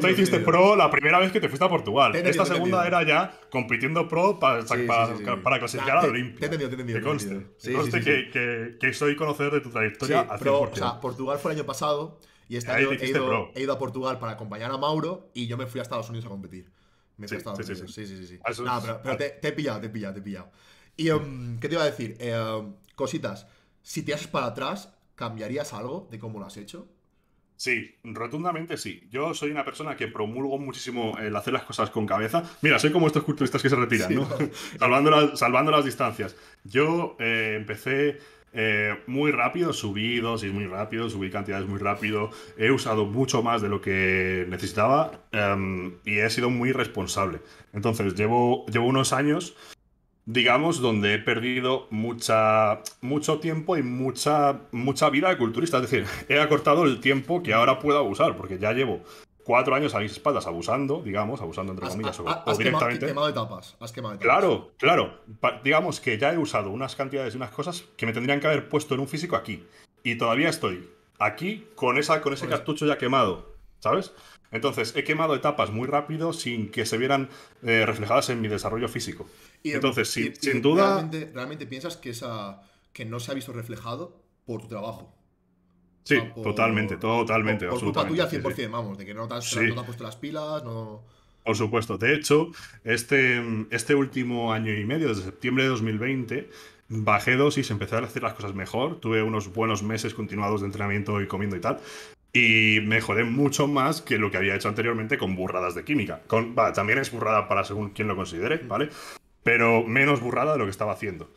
te, hiciste, pro la primera vez que te fuiste a Portugal. Esta segunda era ya compitiendo pro para, clasificar al Olimpia. Te he entendido, te he entendido. Que conste, que, soy conocer de tu trayectoria o sea, Portugal fue el año pasado y este año he ido a Portugal para acompañar a Mauro y yo me fui a Estados Unidos a competir. Me sí, sí, sí, sí, sí, pero, te, he pillado, te he pillado, te he pillado. Y em, ¿qué te iba a decir? Eh, em, cositas. Si te haces para atrás, ¿cambiarías algo de cómo lo has hecho? Sí, rotundamente sí. Yo soy una persona que promulgo muchísimo el hacer las cosas con cabeza. Mira, soy como estos culturistas que se retiran, ¿no? salvando, las, salvando las distancias. Yo eh, empecé eh, muy rápido, subí dosis muy rápido, subí cantidades muy rápido, he usado mucho más de lo que necesitaba em, y he sido muy responsable. Entonces, llevo, llevo unos años, digamos, donde he perdido mucha, mucho tiempo y mucha, mucha vida de culturista. Es decir, he acortado el tiempo que ahora puedo usar, porque ya llevo cuatro años a mis espaldas abusando, digamos, abusando entre comillas, o, directamente. Has quemado etapas, has quemado etapas. Claro, claro. digamos que ya he usado unas cantidades y unas cosas que me tendrían que haber puesto en un físico aquí. Y todavía estoy aquí con, esa, con ese cartucho ya quemado, ¿sabes? Entonces, he quemado etapas muy rápido sin que se vieran eh, reflejadas en mi desarrollo físico. Entonces, sin, duda... Realmente, ¿Realmente piensas que, esa, que no se ha visto reflejado por tu trabajo? Sí, totalmente, totalmente. Por, culpa tuya 100%, vamos, de que no te, has, puesto las pilas, no... Por supuesto, de hecho, este, este último año y medio, desde septiembre de 2020, bajé dosis, empecé a hacer las cosas mejor, tuve unos buenos meses continuados de entrenamiento y comiendo y tal, y mejoré mucho más que lo que había hecho anteriormente con burradas de química. Con, también es burrada para según quien lo considere, ¿vale? Pero menos burrada de lo que estaba haciendo.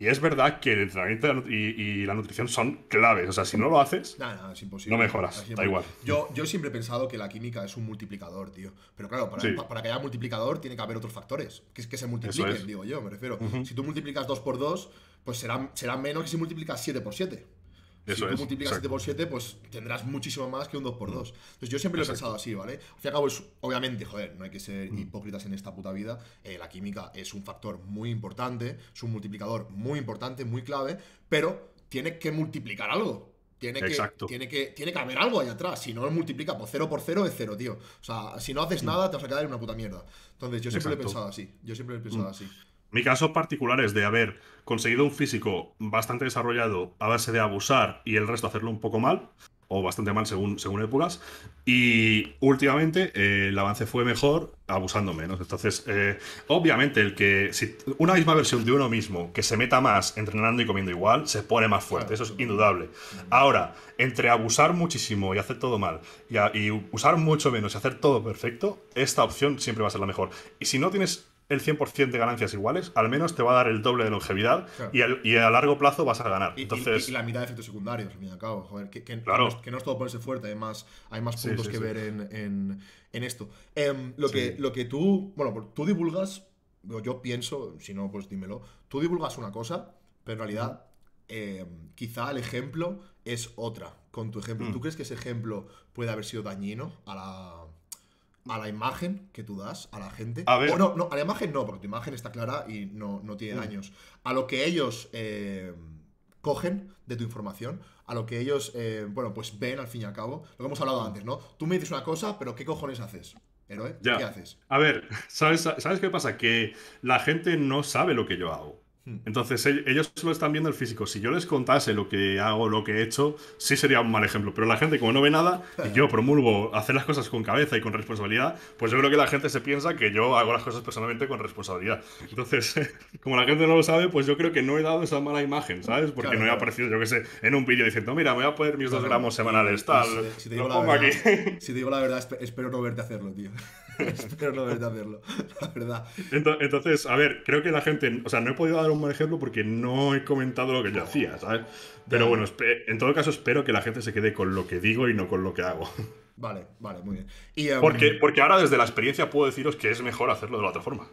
Y es verdad que el entrenamiento y, y, la nutrición son claves. O sea, si no lo haces, no mejoras. Da igual. Yo, yo siempre he pensado que la química es un multiplicador, tío. Pero claro, para, que haya multiplicador tiene que haber otros factores. Que, es que se multipliquen, digo yo, me refiero. Si tú multiplicas 2 por 2, pues será, será menos que si multiplicas 7 por 7 si tú multiplicas 7 por 7, pues tendrás muchísimo más que un 2 por 2 mm. Entonces yo siempre lo he pensado así, ¿vale? Al fin y al cabo, es, obviamente, joder, no hay que ser mm. hipócritas en esta puta vida. Eh, la química es un factor muy importante, es un multiplicador muy importante, muy clave, pero tiene que multiplicar algo. Tiene que, tiene que, tiene, que, haber algo allá atrás. Si no lo multiplica por 0 por 0 es 0, tío. O sea, si no haces mm. nada, te vas a quedar en una puta mierda. Entonces, yo siempre lo he pensado así. Yo siempre lo he pensado así. Mi caso particular es de haber conseguido un físico bastante desarrollado a base de abusar y el resto hacerlo un poco mal, o bastante mal según, según épocas, y últimamente eh, el avance fue mejor abusando menos. Entonces, eh, obviamente, el que si una misma versión de uno mismo que se meta más entrenando y comiendo igual, se pone más fuerte, eso es indudable. Ahora, entre abusar muchísimo y hacer todo mal, y usar mucho menos y hacer todo perfecto, esta opción siempre va a ser la mejor. Y si no tienes el 100% de ganancias iguales, al menos te va a dar el doble de longevidad y, a largo plazo vas a ganar. Y, Entonces... la mitad de efectos secundarios, al fin y al cabo. Joder, que, claro. que, no, es todo ponerse fuerte, hay más, hay más puntos que ver en, esto. Em, lo, que, lo que tú, bueno, tú divulgas, yo pienso, si no, pues dímelo, tú divulgas una cosa, pero en realidad em, quizá el ejemplo es otra. Con tu ejemplo, mm. ¿tú crees que ese ejemplo puede haber sido dañino a la a la imagen que tú das a la gente. A ver. O no, a la imagen no, porque tu imagen está clara y no, tiene mm. daños. A lo que ellos eh, cogen de tu información, a lo que ellos, eh, bueno, pues ven al fin y al cabo, lo que hemos hablado antes, ¿no? Tú me dices una cosa, pero ¿qué cojones haces? Héroe, ¿qué haces? A ver, ¿sabes, ¿sabes qué pasa? Que la gente no sabe lo que yo hago. Hmm. Entonces ellos solo están viendo el físico. Si yo les contase lo que hago, lo que he hecho, sí sería un mal ejemplo. Pero la gente, como no ve nada, y yo promulgo hacer las cosas con cabeza y con responsabilidad, pues yo creo que la gente se piensa que yo hago las cosas personalmente con responsabilidad. Entonces, como la gente no lo sabe, pues yo creo que no he dado esa mala imagen, ¿sabes? Porque no he aparecido, yo qué sé, en un vídeo diciendo, mira, me voy a poner mis dos gramos semanales, tal. Si, digo la verdad, espero no verte hacerlo, tío. Entonces, a ver, creo que la gente, o sea, no he podido dar un mal ejemplo porque no he comentado lo que yo hacía, ¿sabes? Pero bueno, en todo caso espero que la gente se quede con lo que digo y no con lo que hago. Vale, vale, muy bien. Em, porque, porque ahora desde la experiencia puedo deciros que es mejor hacerlo de la otra forma.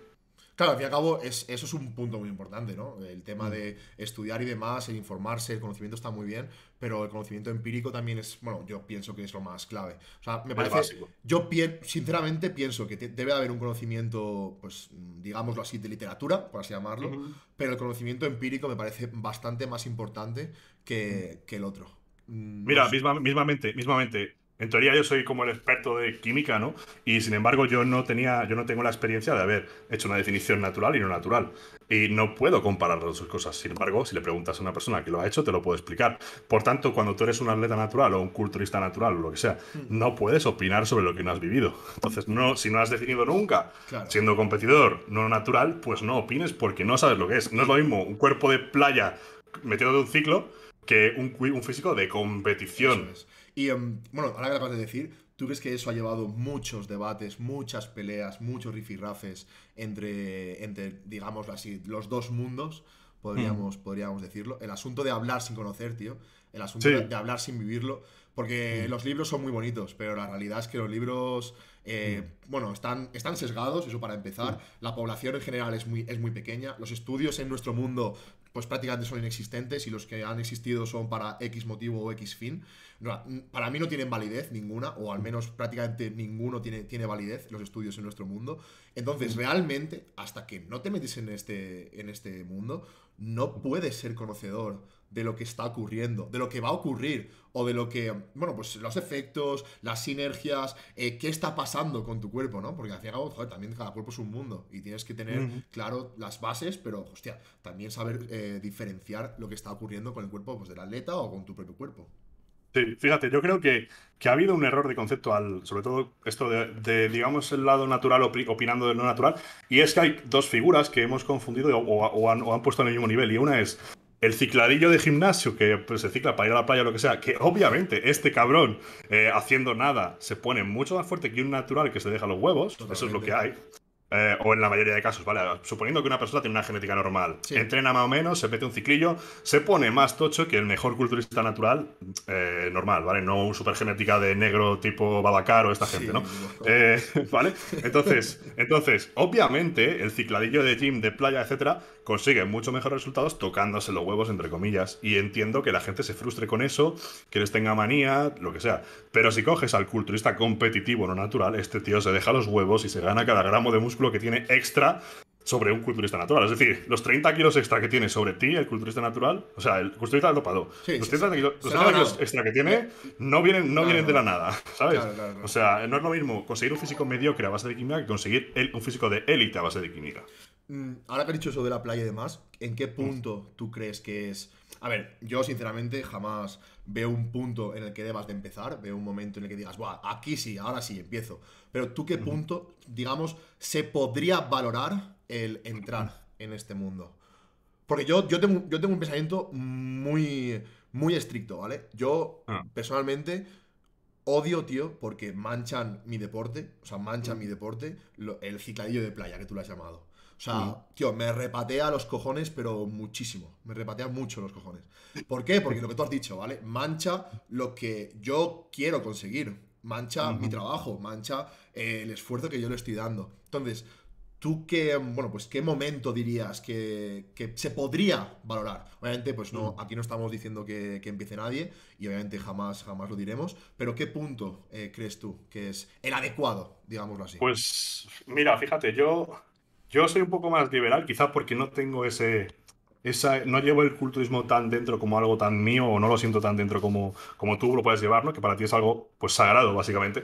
Claro, al fin y al cabo, es, eso es un punto muy importante, ¿no? El tema mm. de estudiar y demás, el informarse, el conocimiento está muy bien, pero el conocimiento empírico también es, bueno, yo pienso que es lo más clave. O sea, me parece, yo sinceramente pienso que debe haber un conocimiento, pues, digámoslo así, de literatura, por así llamarlo, pero el conocimiento empírico me parece bastante más importante que, el otro. Mm, Mira, mismamente, mismamente, en teoría yo soy como el experto de química, ¿no? Y sin embargo yo no tenía, yo no tengo la experiencia de haber hecho una definición natural y no natural. Y no puedo comparar las dos cosas. Sin embargo, si le preguntas a una persona que lo ha hecho, te lo puedo explicar. Por tanto, cuando tú eres un atleta natural o un culturista natural o lo que sea, mm. no puedes opinar sobre lo que no has vivido. Entonces, no, si no has definido nunca, siendo competidor no natural, pues no opines porque no sabes lo que es. No es lo mismo un cuerpo de playa metido de un ciclo que un, físico de competiciones. Y bueno, ahora que acabas de decir, ¿tú ves que eso ha llevado muchos debates, muchas peleas, muchos rifirrafes entre, entre digamos así, los dos mundos? Podríamos, mm. podríamos decirlo. El asunto de hablar sin conocer, tío. El asunto de, hablar sin vivirlo. Porque mm. los libros son muy bonitos, pero la realidad es que los libros, eh, mm. bueno, están, están sesgados, eso para empezar. La población en general es muy, es muy pequeña. Los estudios en nuestro mundo pues prácticamente son inexistentes y los que han existido son para X motivo o X fin. para mí no tienen validez ninguna, o al mm. menos prácticamente ninguno tiene, tiene validez los estudios en nuestro mundo. Entonces, mm. realmente, hasta que no te metes en este, en este mundo, no puedes ser conocedor de lo que está ocurriendo, de lo que va a ocurrir, o de lo que, bueno, pues los efectos, las sinergias, eh, qué está pasando con tu cuerpo, ¿no? Porque al fin y al cabo, joder, también cada cuerpo es un mundo y tienes que tener, claro, las bases, pero, hostia, también saber eh, diferenciar lo que está ocurriendo con el cuerpo pues, del atleta o con tu propio cuerpo. Sí, fíjate, yo creo que, que, ha habido un error de concepto sobre todo esto de, digamos, el lado natural opinando del no natural, y es que hay dos figuras que hemos confundido han, o han puesto en el mismo nivel, y una es el cicladillo de gimnasio que pues, se cicla para ir a la playa o lo que sea, que obviamente este cabrón eh, haciendo nada se pone mucho más fuerte que un natural que se deja los huevos, eso es lo que hay. Eh, o en la mayoría de casos, ¿vale? Suponiendo que una persona tiene una genética normal, entrena más o menos, se mete un ciclillo, se pone más tocho que el mejor culturista natural eh, normal, ¿vale? No un super genética de negro tipo Babacar o esta gente, ¿no? ¿Vale? Entonces, entonces, obviamente, el cicladillo de gym, de playa, etcétera, consigue mucho mejores resultados tocándose los huevos, entre comillas. Y entiendo que la gente se frustre con eso, que les tenga manía, lo que sea. Pero si coges al culturista competitivo no natural, este tío se deja los huevos y se gana cada gramo de músculo que tiene extra sobre un culturista natural. Es decir, los 30 kilos extra que tiene sobre ti el culturista natural, o sea, el culturista dopado, los 30, Kilos, extra que tiene eh, no vienen, no, vienen de la nada, ¿sabes? o sea, no es lo mismo conseguir un físico mediocre a base de química que conseguir un físico de élite a base de química. Mm, ahora que has dicho eso de la playa y demás, ¿en qué punto tú crees que es? A ver, yo sinceramente jamás veo un punto en el que debas de empezar, veo un momento en el que digas, Buah, aquí sí, ahora sí, empiezo. Pero tú qué punto, digamos, se podría valorar el entrar en este mundo. Porque yo, yo, tengo, yo tengo un pensamiento muy, muy estricto, ¿vale? Yo ah. personalmente odio, tío, porque manchan mi deporte, o sea, manchan mm. mi deporte, el cicladillo de playa que tú lo has llamado. O sea, tío, me repatea los cojones, pero muchísimo. Me repatea mucho los cojones. ¿Por qué? Porque lo que tú has dicho, ¿vale? Mancha lo que yo quiero conseguir. Mancha mi trabajo, mancha eh, el esfuerzo que yo le estoy dando. Entonces, ¿tú qué, bueno, pues qué momento dirías que, que se podría valorar? Obviamente, pues no, aquí no estamos diciendo que, empiece nadie y obviamente jamás, jamás lo diremos, pero ¿qué punto eh, crees tú que es el adecuado, digámoslo así? Pues mira, fíjate, yo yo soy un poco más liberal, quizás porque no tengo ese, esa, no llevo el culturismo tan dentro como algo tan mío o no lo siento tan dentro como, como tú lo puedes llevar, ¿no? que para ti es algo pues sagrado básicamente.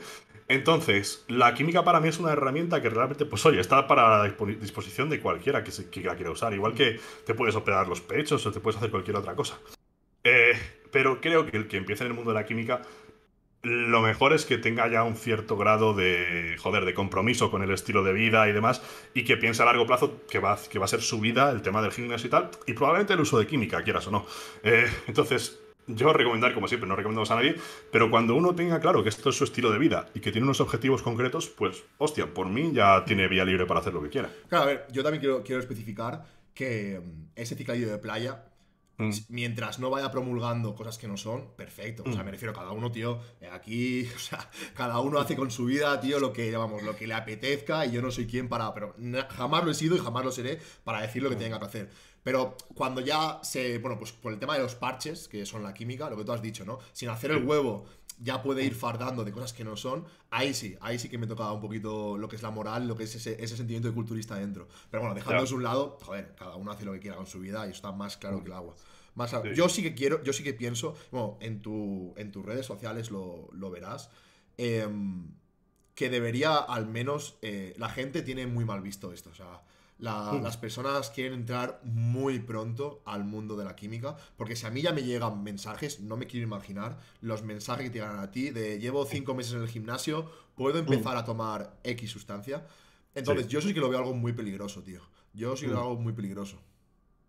Entonces, la química para mí es una herramienta que realmente, pues oye, está para la disposición de cualquiera que, la quiera usar, igual que te puedes operar los pechos o te puedes hacer cualquier otra cosa. Eh, pero creo que el que empiece en el mundo de la química lo mejor es que tenga ya un cierto grado de, joder, de compromiso con el estilo de vida y demás, y que piense a largo plazo que va, que va a ser su vida el tema del gimnasio y tal, y probablemente el uso de química, quieras o no. Eh, entonces, yo recomendar, como siempre, no recomendamos a nadie, pero cuando uno tenga claro que esto es su estilo de vida y que tiene unos objetivos concretos, pues, hostia, por mí ya tiene vía libre para hacer lo que quiera. Claro, a ver, yo también quiero, quiero especificar que mm, ese cicladillo de playa Mm. Mientras no vaya promulgando cosas que no son, perfecto. O sea, mm. me refiero, a cada uno, tío, eh, aquí, o sea, cada uno hace con su vida, tío, lo que, llamamos lo que le apetezca y yo no soy quien para, pero jamás lo he sido y jamás lo seré para decir lo que mm. tenga que hacer. Pero cuando ya se, bueno, pues por el tema de los parches, que son la química, lo que tú has dicho, ¿no? Sin hacer el huevo ya puede ir fardando de cosas que no son, ahí sí, ahí sí que me tocaba un poquito lo que es la moral, lo que es ese, sentimiento de culturista dentro. Pero bueno, dejándolo un lado, joder, cada uno hace lo que quiera con su vida y está más claro que el mm. agua. Más Yo sí que quiero, yo sí que pienso, bueno, en, tu, en tus redes sociales lo, lo verás, em, que debería al menos, eh, la gente tiene muy mal visto esto, o sea, Hmm. Las personas quieren entrar muy pronto al mundo de la química, porque si a mí ya me llegan mensajes, no me quiero imaginar los mensajes que te llegan a ti de llevo cinco hmm. meses en el gimnasio, puedo hmm. empezar a tomar X sustancia. Entonces, yo sí que lo veo algo muy peligroso, tío. Yo sí lo veo algo muy peligroso.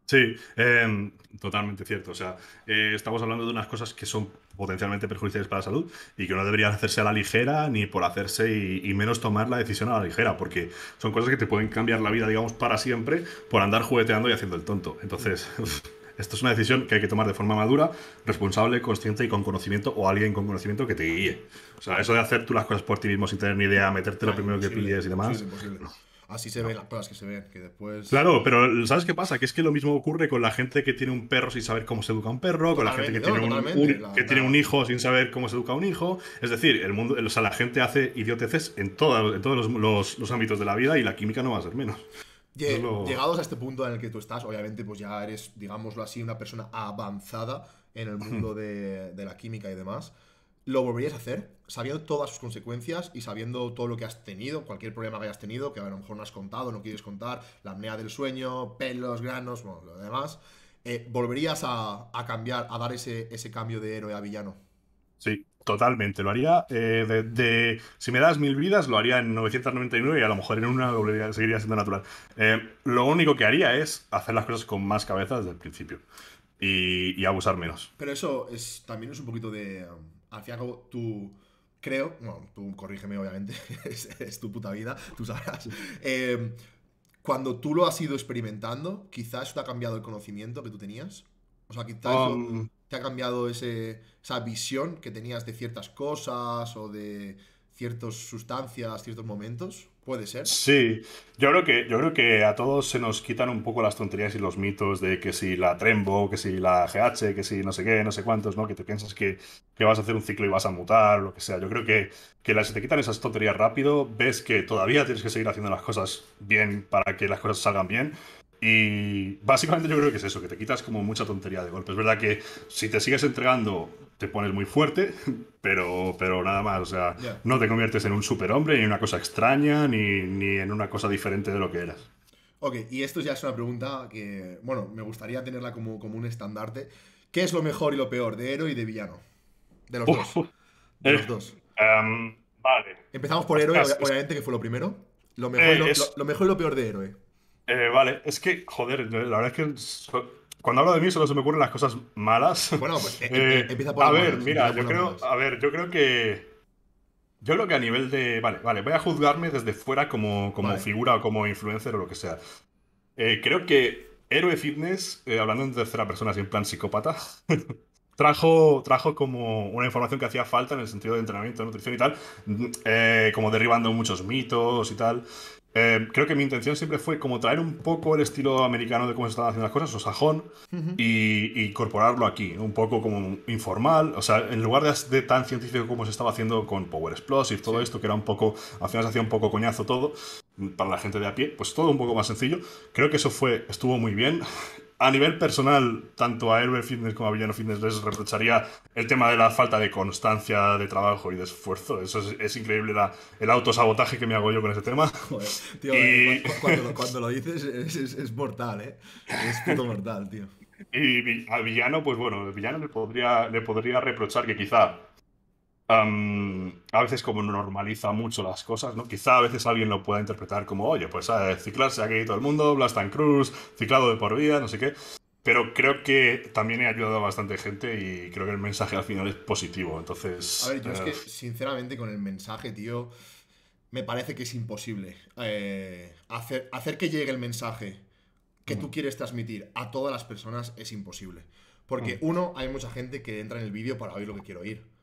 Sí, em, totalmente cierto. O sea, eh, estamos hablando de unas cosas que son potencialmente perjudiciales para la salud y que no deberían hacerse a la ligera ni por hacerse y, menos tomar la decisión a la ligera, porque son cosas que te pueden cambiar la vida, digamos, para siempre por andar jugueteando y haciendo el tonto. Entonces, esto es una decisión que hay que tomar de forma madura, responsable, consciente y con conocimiento o alguien con conocimiento que te guíe. O sea, eso de hacer tú las cosas por ti mismo sin tener ni idea, meterte lo primero que pilles y demás. Es imposible así se ven las cosas que se ven, que después... Claro, pero ¿sabes qué pasa? Que es que lo mismo ocurre con la gente que tiene un perro sin saber cómo se educa un perro, con la gente que, tiene, un, hijo sin saber cómo se educa un hijo. Es decir, el mundo, o la gente hace idioteces en, todos los, ámbitos de la vida y la química no va a ser menos. Llegados a este punto en el que tú estás, obviamente pues ya eres, digámoslo así, una persona avanzada en el mundo de, de la química y demás. ¿Lo volverías a hacer? Sabiendo todas sus consecuencias y sabiendo todo lo que has tenido, cualquier problema que hayas tenido, que a lo mejor no has contado, no quieres contar, la apnea del sueño, pelos, granos, lo demás, eh, ¿volverías a, cambiar, a dar ese, ese cambio de héroe a villano? Sí, totalmente. Lo haría eh, de, Si me das mil vidas, lo haría en 999 y a lo mejor en una volvería, seguiría siendo natural. Eh, lo único que haría es hacer las cosas con más cabeza desde el principio y, abusar menos. Pero eso es, también es un poquito de... Um, al fin y al cabo, tú creo, bueno, tú corrígeme obviamente, es, tu puta vida, tú sabrás. Em, cuando tú lo has ido experimentando, quizás te ha cambiado el conocimiento que tú tenías. O sea, quizás um. te ha cambiado esa visión que tenías de ciertas cosas o de ciertas sustancias, ciertos momentos. ¿Puede ser? Sí, yo creo, que, yo creo que a todos se nos quitan un poco las tonterías y los mitos de que si la Trembo, que si la GH, que si no sé qué, no sé cuántos, ¿no? Que te piensas que, que vas a hacer un ciclo y vas a mutar, lo que sea. Yo creo que, que las, te quitan esas tonterías rápido, ves que todavía tienes que seguir haciendo las cosas bien para que las cosas salgan bien, y básicamente yo creo que es eso, que te quitas como mucha tontería de golpe. Es verdad que si te sigues entregando te pones muy fuerte, pero, pero nada más. O sea, no te conviertes en un superhombre, ni en una cosa extraña, ni, en una cosa diferente de lo que eras. Ok, y esto ya es una pregunta que, bueno, me gustaría tenerla como, como un estandarte. ¿Qué es lo mejor y lo peor de héroe y de villano? De los dos. De los dos. Em, vale. Empezamos por héroe, obviamente, que fue lo primero. Lo mejor, eh, mejor y lo peor de héroe. Eh, vale, es que, joder, la verdad es que cuando hablo de mí solo se me ocurren las cosas malas. Bueno, pues eh, eh, eh, empieza por A ver, mira, yo creo, a ver, yo creo que yo creo que a nivel de, vale, vale, voy a juzgarme desde fuera como como figura o como influencer o lo que sea. creo que Héroe Fitness, hablando en tercera persona, así en plan psicópata, trajo, trajo como una información que hacía falta en el sentido de entrenamiento, nutrición y tal, mm, como derribando muchos mitos y tal. Eh, creo que mi intención siempre fue como traer un poco el estilo americano de cómo se estaban haciendo las cosas, o sajón, y, incorporarlo aquí, un poco como informal, o sea, en lugar de, tan científico como se estaba haciendo con Power Explosive, todo esto, que era un poco, al final se hacía un poco coñazo todo, para la gente de a pie, pues todo un poco más sencillo. Creo que eso fue, estuvo muy bien, a nivel personal, tanto a Herbert Fitness como a Villano Fitness les reprocharía el tema de la falta de constancia de trabajo y de esfuerzo. Eso es, increíble la, el autosabotaje que me hago yo con ese tema. Joder, tío, eh, cuando, lo dices es, mortal, ¿eh? Es puto mortal, tío. Y a Villano, pues bueno, Villano le podría, le podría reprochar que quizá a veces como normaliza mucho las cosas, ¿no? Quizá a veces alguien lo pueda interpretar como, oye, pues ciclarse ah, eh, ciclarse aquí todo el mundo, Blastan Cruz, ciclado de por vida, no sé qué. Pero creo que también he ayudado a bastante gente y creo que el mensaje al final es positivo. Entonces. A ver, yo es que, eh, sinceramente, con el mensaje, tío, me parece que es imposible eh, hacer, hacer que llegue el mensaje que tú mm. quieres transmitir a todas las personas es imposible. Porque, mm. uno, hay mucha gente que entra en el vídeo para oír lo que quiero oír.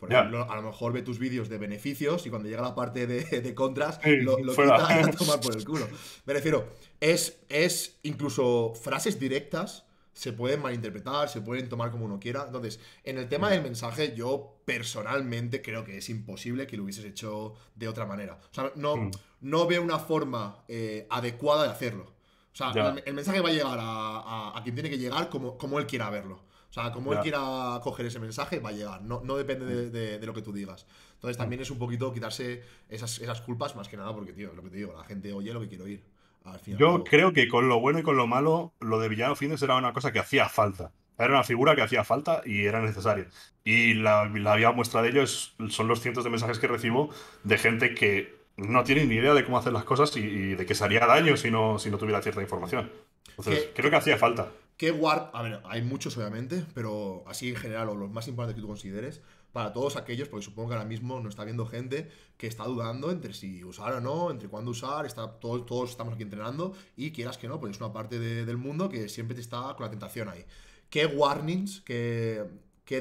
Por ejemplo, a lo mejor ve tus vídeos de beneficios y cuando llega la parte de, contras lo, lo quita a tomar por el culo. Me refiero, es, es incluso frases directas se pueden malinterpretar, se pueden tomar como uno quiera. Entonces, en el tema del mensaje, yo personalmente creo que es imposible que lo hubieses hecho de otra manera. O sea, no, mm. no veo una forma eh, adecuada de hacerlo. O sea, el, mensaje va a llegar a, a, quien tiene que llegar como, como él quiera verlo. O sea, como él quiera coger ese mensaje, va a llegar. No, no depende de, lo que tú digas. Entonces mm. también es un poquito quitarse esas, esas culpas más que nada, porque, tío, lo que te digo, la gente oye lo que quiero oír. Al Yo creo que con lo bueno y con lo malo, lo de Villano Fines era una cosa que hacía falta. Era una figura que hacía falta y era necesaria. Y la, la vía muestra de ello son los cientos de mensajes que recibo de gente que no tiene ni idea de cómo hacer las cosas y, de que se haría daño si no, si no tuviera cierta información. Entonces, creo que hacía falta. ¿Qué A ver, hay muchos obviamente, pero así en general, o los más importantes que tú consideres, para todos aquellos, porque supongo que ahora mismo no está viendo gente que está dudando entre si usar o no, entre cuándo usar, está, todos, estamos aquí entrenando y quieras que no, pues es una parte del mundo que siempre te está con la tentación ahí. ¿Qué warnings, qué,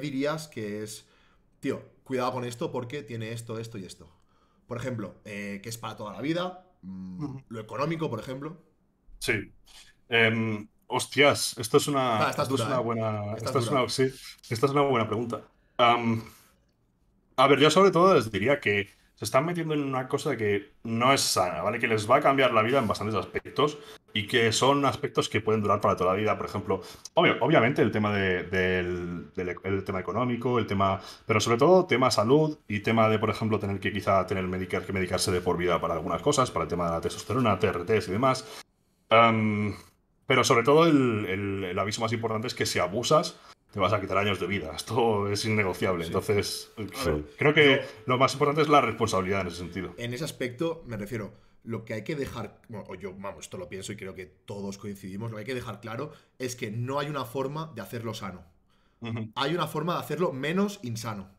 dirías que es, tío, cuidado con esto porque tiene esto, esto y esto? Por ejemplo, eh, que es para toda la vida, mm, lo económico, por ejemplo. Sí. Em, Hostias, esto es una, es una ¿eh? buena. Esta es una, sí, esta es una buena pregunta. a ver, yo sobre todo les diría que se están metiendo en una cosa que no es sana, ¿vale? Que les va a cambiar la vida en bastantes aspectos y que son aspectos que pueden durar para toda la vida. Por ejemplo, obviamente el tema del, tema económico, el tema, pero sobre todo tema salud y tema de, por ejemplo, tener que quizá tener medicar, que medicarse de por vida para algunas cosas, para el tema de la testosterona, TRTs y demás. Pero sobre todo el, aviso más importante es que si abusas, te vas a quitar años de vida. Esto es innegociable. Entonces, eh, creo que lo más importante es la responsabilidad en ese sentido. En ese aspecto, me refiero, lo que hay que dejar, bueno, yo, vamos, esto lo pienso y creo que todos coincidimos, lo que hay que dejar claro es que no hay una forma de hacerlo sano. Hay una forma de hacerlo menos insano.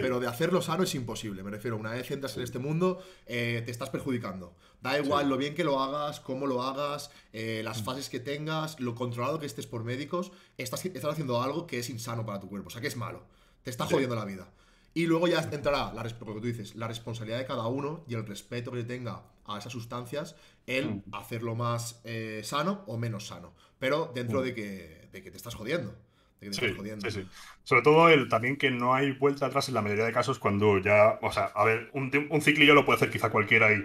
Pero de hacerlo sano es imposible. Me refiero, una vez entras en este mundo, eh, te estás perjudicando. Da igual lo bien que lo hagas, cómo lo hagas, eh, las mm. fases que tengas, lo controlado que estés por médicos, estás, estás, haciendo algo que es insano para tu cuerpo, o sea que es malo. Te está jodiendo la vida. Y luego ya mm. entrará, la, lo tú dices, la responsabilidad de cada uno y el respeto que tenga a esas sustancias, el mm. hacerlo más eh, sano o menos sano. Pero dentro de que, de que te estás jodiendo. Sí, Sobre todo el también que no hay vuelta atrás en la mayoría de casos cuando ya. O sea, a ver, un, un ciclillo lo puede hacer quizá cualquiera y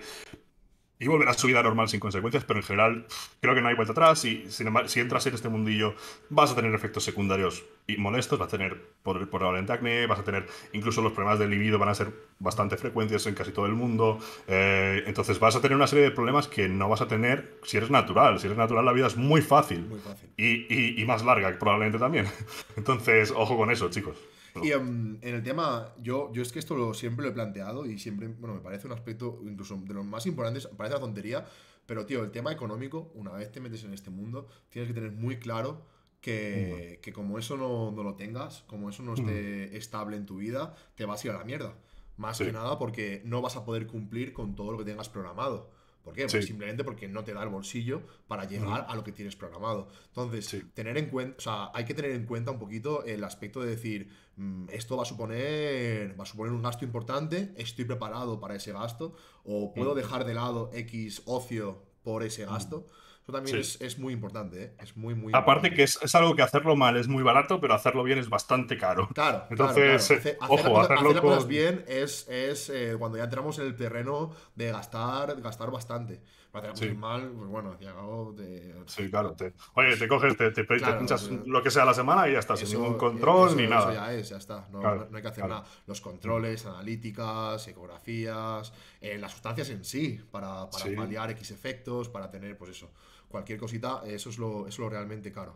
y volver a su vida normal sin consecuencias, pero en general creo que no hay vuelta atrás y sin si entras en este mundillo vas a tener efectos secundarios y molestos, vas a tener por, la acné, vas a tener incluso los problemas de libido van a ser bastante frecuentes en casi todo el mundo, eh, entonces vas a tener una serie de problemas que no vas a tener si eres natural, si eres natural la vida es muy fácil, muy fácil. Y, y, y más larga probablemente también, entonces ojo con eso chicos. Y em, en el tema, yo, yo es que esto lo, siempre lo he planteado y siempre, bueno, me parece un aspecto incluso de los más importantes, parece una tontería, pero tío, el tema económico, una vez te metes en este mundo, tienes que tener muy claro que, como eso no, no, lo tengas, como eso no mm. esté estable en tu vida, te vas a ir a la mierda. Más que nada porque no vas a poder cumplir con todo lo que tengas programado. ¿Por qué? Pues simplemente porque no te da el bolsillo para llegar a lo que tienes programado. Entonces, tener en cuenta, hay que tener en cuenta un poquito el aspecto de decir, mm, esto va a suponer, va a suponer un gasto importante, estoy preparado para ese gasto, o puedo dejar de lado X ocio por ese gasto también es, muy importante, ¿eh? Es muy, muy Aparte que es, es, algo que hacerlo mal es muy barato, pero hacerlo bien es bastante caro. Claro, entonces, ojo, hacerlo, bien es, es eh, cuando ya entramos en el terreno de gastar, gastar bastante. Para hacerlo mal, pues bueno, ya acabo de... Sí, claro. oye, te coges, te, te, pinchas lo que sea la semana y ya está, sin ningún control ni nada. ya es, ya está. No, hay que hacer nada. Los controles, analíticas, ecografías, eh, las sustancias en sí, para, para paliar X efectos, para tener, pues eso cualquier cosita, eso es lo, es lo realmente caro.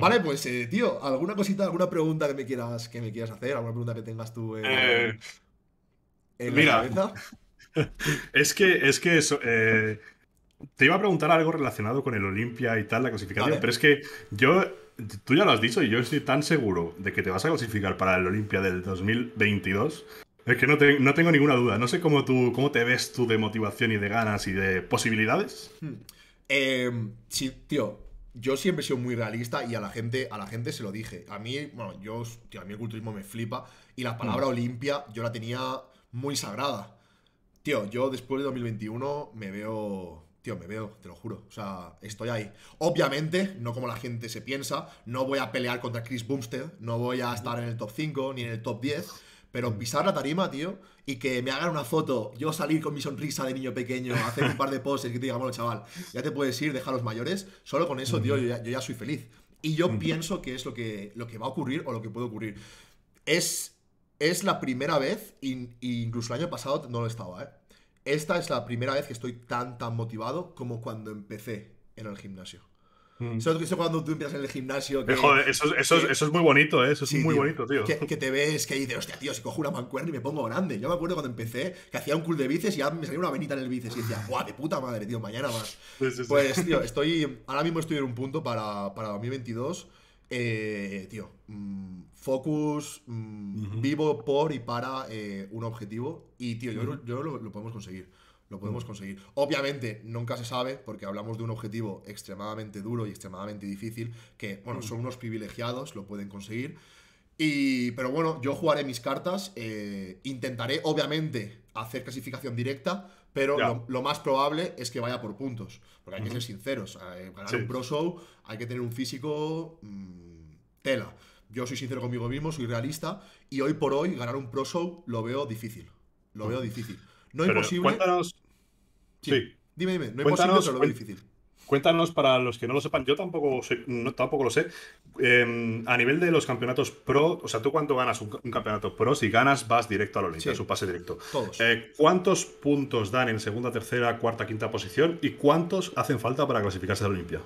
Vale, pues eh, tío, ¿alguna cosita, alguna pregunta que me quieras, que me quieras hacer? ¿Alguna pregunta que tengas tú eh, la cabeza? Es que, es que eh, te iba a preguntar algo relacionado con el Olimpia y tal, la clasificación, pero es que yo. Tú ya lo has dicho y yo estoy tan seguro de que te vas a clasificar para el Olimpia del 2022. Es que no, tengo ninguna duda. No sé cómo, tú, cómo te ves tú de motivación y de ganas y de posibilidades. Hmm. Eh, sí, tío, yo siempre he sido muy realista y a la gente, a la gente se lo dije. A mí, bueno, yo, tío, a mí el culturismo me flipa y la palabra mm. Olimpia yo la tenía muy sagrada. Tío, yo después de 2021 me veo, tío, me veo, te lo juro, o sea, estoy ahí. Obviamente, no como la gente se piensa, no voy a pelear contra Chris Bumstead, no voy a estar en el top 5 ni en el top 10, pero mm. pisar la tarima, tío, y que me hagan una foto, yo salir con mi sonrisa de niño pequeño, hacer un par de poses y que te digamos, chaval, ya te puedes ir, deja a los mayores, solo con eso, tío, yo ya, soy feliz. Y yo pienso que es lo que, lo que va a ocurrir o lo que puede ocurrir. Es, es la primera vez, y, incluso el año pasado no lo estaba, ¿eh? Esta es la primera vez que estoy tan, tan motivado como cuando empecé en el gimnasio que mm. Eso es cuando tú empiezas en el gimnasio. Eh, eso, eso, eso, es muy bonito, ¿eh? Eso es muy bonito, tío. Que, te ves, que dices, hostia, tío, si cojo una mancuerna y me pongo grande. Yo me acuerdo cuando empecé que hacía un cool de bíceps y ya me salía una venita en el bíceps y decía, guau, de puta madre, tío, mañana más. pues, tío, estoy. Ahora mismo estoy en un punto para, para 2022. Eh, tío, mm, focus, mm, vivo por y para eh, un objetivo. Y, tío, yo, yo lo, lo podemos conseguir lo podemos conseguir. Obviamente, nunca se sabe, porque hablamos de un objetivo extremadamente duro y extremadamente difícil, que, bueno, mm. son unos privilegiados, lo pueden conseguir. pero bueno, yo jugaré mis cartas, eh, intentaré, obviamente, hacer clasificación directa, pero lo, más probable es que vaya por puntos, porque hay que ser sinceros, eh, ganar un Pro Show hay que tener un físico mm, tela. Yo soy sincero conmigo mismo, soy realista, y hoy por hoy ganar un Pro Show lo veo difícil. Lo mm. veo difícil. No es imposible. Sí. Dime, dime, no es cuéntanos, posible, pero lo veo difícil. Cuéntanos, para los que no lo sepan, yo tampoco, tampoco lo sé, em, a nivel de los campeonatos pro, o sea, ¿tú cuánto ganas un, campeonato pro? Si ganas, vas directo a la Olimpia, es un pase directo. Todos. Eh, ¿Cuántos puntos dan en segunda, tercera, cuarta, quinta posición y cuántos hacen falta para clasificarse a la Olimpia?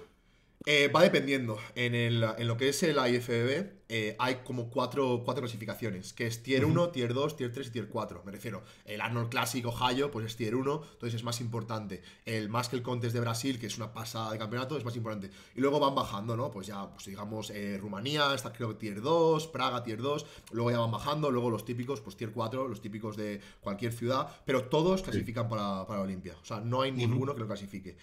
Eh, va dependiendo. En, en, lo que es el IFBB, eh, hay como cuatro, cuatro clasificaciones, que es tier 1, tier 2, tier 3 y tier 4. Me refiero, el Arnold Clásico, Ohio, pues es tier 1, entonces es más importante. El más que el Contest de Brasil, que es una pasada de campeonato, es más importante. Y luego van bajando, ¿no? Pues ya, pues digamos, eh, Rumanía, está creo que tier 2, Praga tier 2, luego ya van bajando, luego los típicos, pues tier 4, los típicos de cualquier ciudad, pero todos clasifican para, para Olimpia. O sea, no hay ninguno que lo clasifique.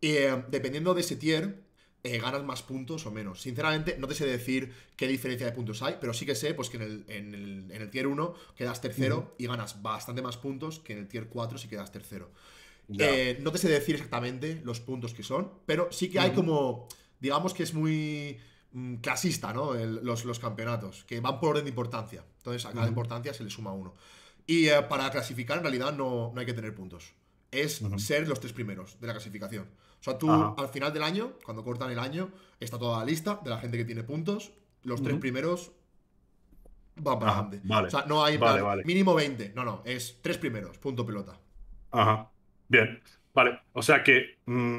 Y eh, dependiendo de ese tier, eh, ganas más puntos o menos. Sinceramente, no te sé decir qué diferencia de puntos hay, pero sí que sé pues, que en el, tier 1 quedas tercero y ganas bastante más puntos que en el tier 4 si quedas tercero. Eh, no te sé decir exactamente los puntos que son, pero sí que hay como, digamos que es muy mm, clasista, ¿no? los, los, campeonatos, que van por orden de importancia. Entonces a cada importancia se le suma uno. Y eh, para clasificar en realidad no, no, hay que tener puntos. Es ser los tres primeros de la clasificación. O sea, tú al final del año, cuando cortan el año, está toda la lista de la gente que tiene puntos. Los tres primeros van para adelante. O sea, no hay mínimo 20. No, no, es tres primeros, punto pelota. Ajá. Bien. Vale. O sea que. Mm,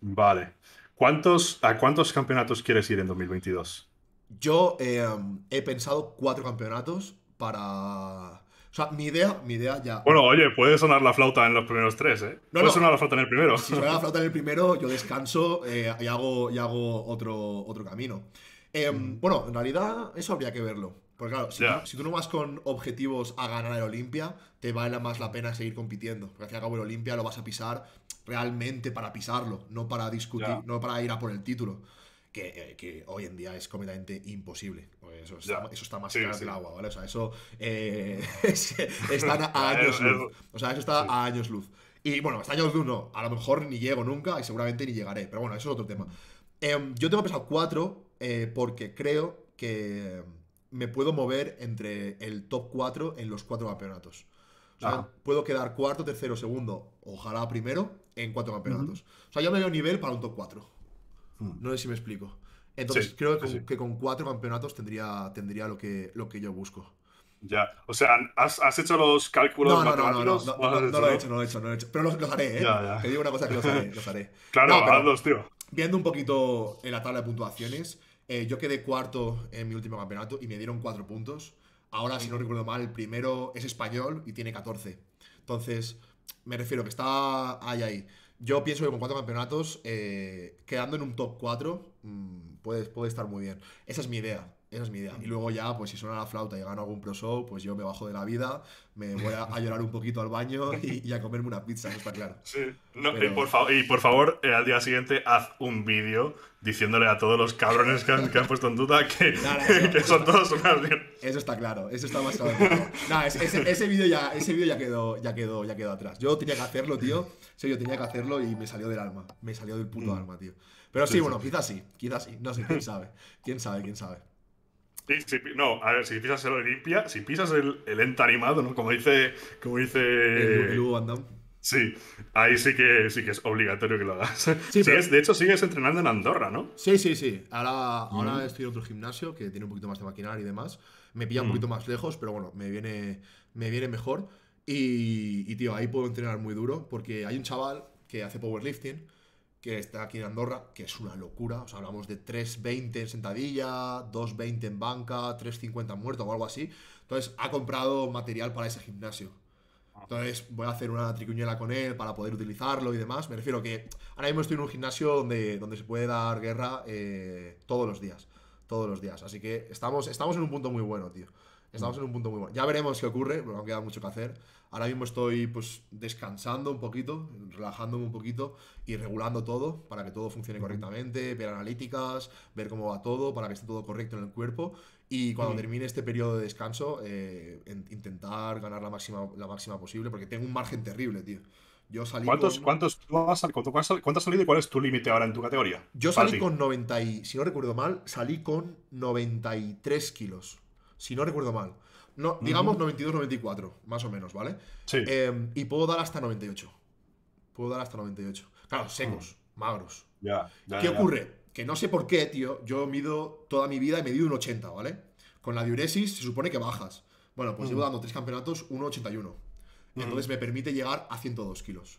vale. ¿Cuántos, ¿A cuántos campeonatos quieres ir en 2022? Yo eh, he pensado cuatro campeonatos para o sea, mi idea, mi idea ya. Bueno, oye, puede sonar la flauta en los primeros tres, ¿eh? No, puede sonar la flauta en el primero. Si suena la flauta en el primero, yo descanso eh, y hago, y hago otro, otro camino. Eh, mm. Bueno, en realidad, eso habría que verlo. Porque claro, si, tú, si, no vas con objetivos a ganar el Olimpia, te vale más la pena seguir compitiendo. Porque al fin y cabo el Olimpia lo vas a pisar realmente para pisarlo, no para discutir, no para ir a por el título. Eh, que, hoy en día es completamente imposible. Eso está, más sí, que el agua, ¿vale? O sea, eso eh, Está a años luz. O sea, eso está a años luz. Y bueno, hasta años luz no. A lo mejor ni llego nunca y seguramente ni llegaré. Pero bueno, eso es otro tema. Em, yo tengo pensado cuatro eh, porque creo que me puedo mover entre el top 4 en los cuatro campeonatos. O sea, puedo quedar cuarto, tercero, segundo, ojalá primero en cuatro campeonatos. O sea, yo me veo nivel para un top 4. Hmm. No sé si me explico. Entonces creo que, con, cuatro campeonatos tendría, tendría lo, que, lo que yo busco. Ya, o sea, ¿has, hecho los cálculos no, no, No, no, lo he hecho, no lo he hecho, lo Pero los, haré, ¿eh? Te digo una cosa que los haré, claro, hazlos, tío. Viendo un poquito en la tabla de puntuaciones, eh, yo quedé cuarto en mi último campeonato y me dieron cuatro puntos. Ahora, si no recuerdo mal, el primero es español y tiene 14. Entonces, me refiero que está ahí, ahí. Yo pienso que con cuatro campeonatos, eh, quedando en un top 4, mm, puede, puede estar muy bien. Esa es mi idea. Esa es mi idea. Y luego ya, pues si suena la flauta y gano algún pro show, pues yo me bajo de la vida, me voy a, llorar un poquito al baño y, a comerme una pizza, eso está claro. Sí. Eh, y, por favor, eh, al día siguiente haz un vídeo diciéndole a todos los cabrones que han, puesto en duda que, son todos unas bien. Eso está claro, eso está más claro. ese, vídeo ya, ese vídeo ya, quedó, ya, quedó, ya quedó atrás. Yo tenía que hacerlo, tío. Sí, yo tenía que hacerlo y me salió del alma. Me salió del puto mm. alma, tío. Pero sí, bueno, quizás sí, quizás sí. No sé, quién sabe. Quién sabe, quién sabe no, a ver, si pisas el Olimpia, si pisas el, el animado, ¿no? Como dice. Como dice. El, Hugo Sí, ahí sí que, sí que es obligatorio que lo hagas. Sí, de hecho, sigues entrenando en Andorra, ¿no? Sí, sí, sí. Ahora, ahora estoy en otro gimnasio que tiene un poquito más de maquinaria y demás. Me pilla un mm. poquito más lejos, pero bueno, me viene, me viene mejor. Y, y, tío, ahí puedo entrenar muy duro porque hay un chaval que hace powerlifting que está aquí en Andorra, que es una locura. O sea, hablamos de 3.20 en sentadilla, 2.20 en banca, 3.50 muerto o algo así. Entonces, ha comprado material para ese gimnasio. Ah. Entonces, voy a hacer una tricuñela con él para poder utilizarlo y demás. Me refiero que ahora mismo estoy en un gimnasio donde, donde se puede dar guerra eh, todos los días. Todos los días. Así que estamos, estamos en un punto muy bueno, tío. Estamos mm. en un punto muy bueno. Ya veremos qué ocurre, porque aún queda mucho que hacer. Ahora mismo estoy pues descansando un poquito, relajándome un poquito y regulando todo para que todo funcione correctamente, ver analíticas, ver cómo va todo, para que esté todo correcto en el cuerpo. Y cuando termine este periodo de descanso, eh, intentar ganar la máxima, la máxima posible, porque tengo un margen terrible, tío. Yo salí ¿Cuántos, ¿cuántos, ¿Cuánto has salido y cuál es tu límite ahora en tu categoría? Yo salí con 90, y, si no recuerdo mal, salí con 93 kilos, si no recuerdo mal. No, digamos 92-94, más o menos, ¿vale? Sí. Em, y puedo dar hasta 98. Puedo dar hasta 98. Claro, secos, mm. magros. Ya, ¿Qué ocurre? Que no sé por qué, tío, yo mido toda mi vida y medido un 80, ¿vale? Con la diuresis se supone que bajas. Bueno, pues sigo llevo mm. dando tres campeonatos, 1,81. Mm. Entonces me permite llegar a 102 kilos.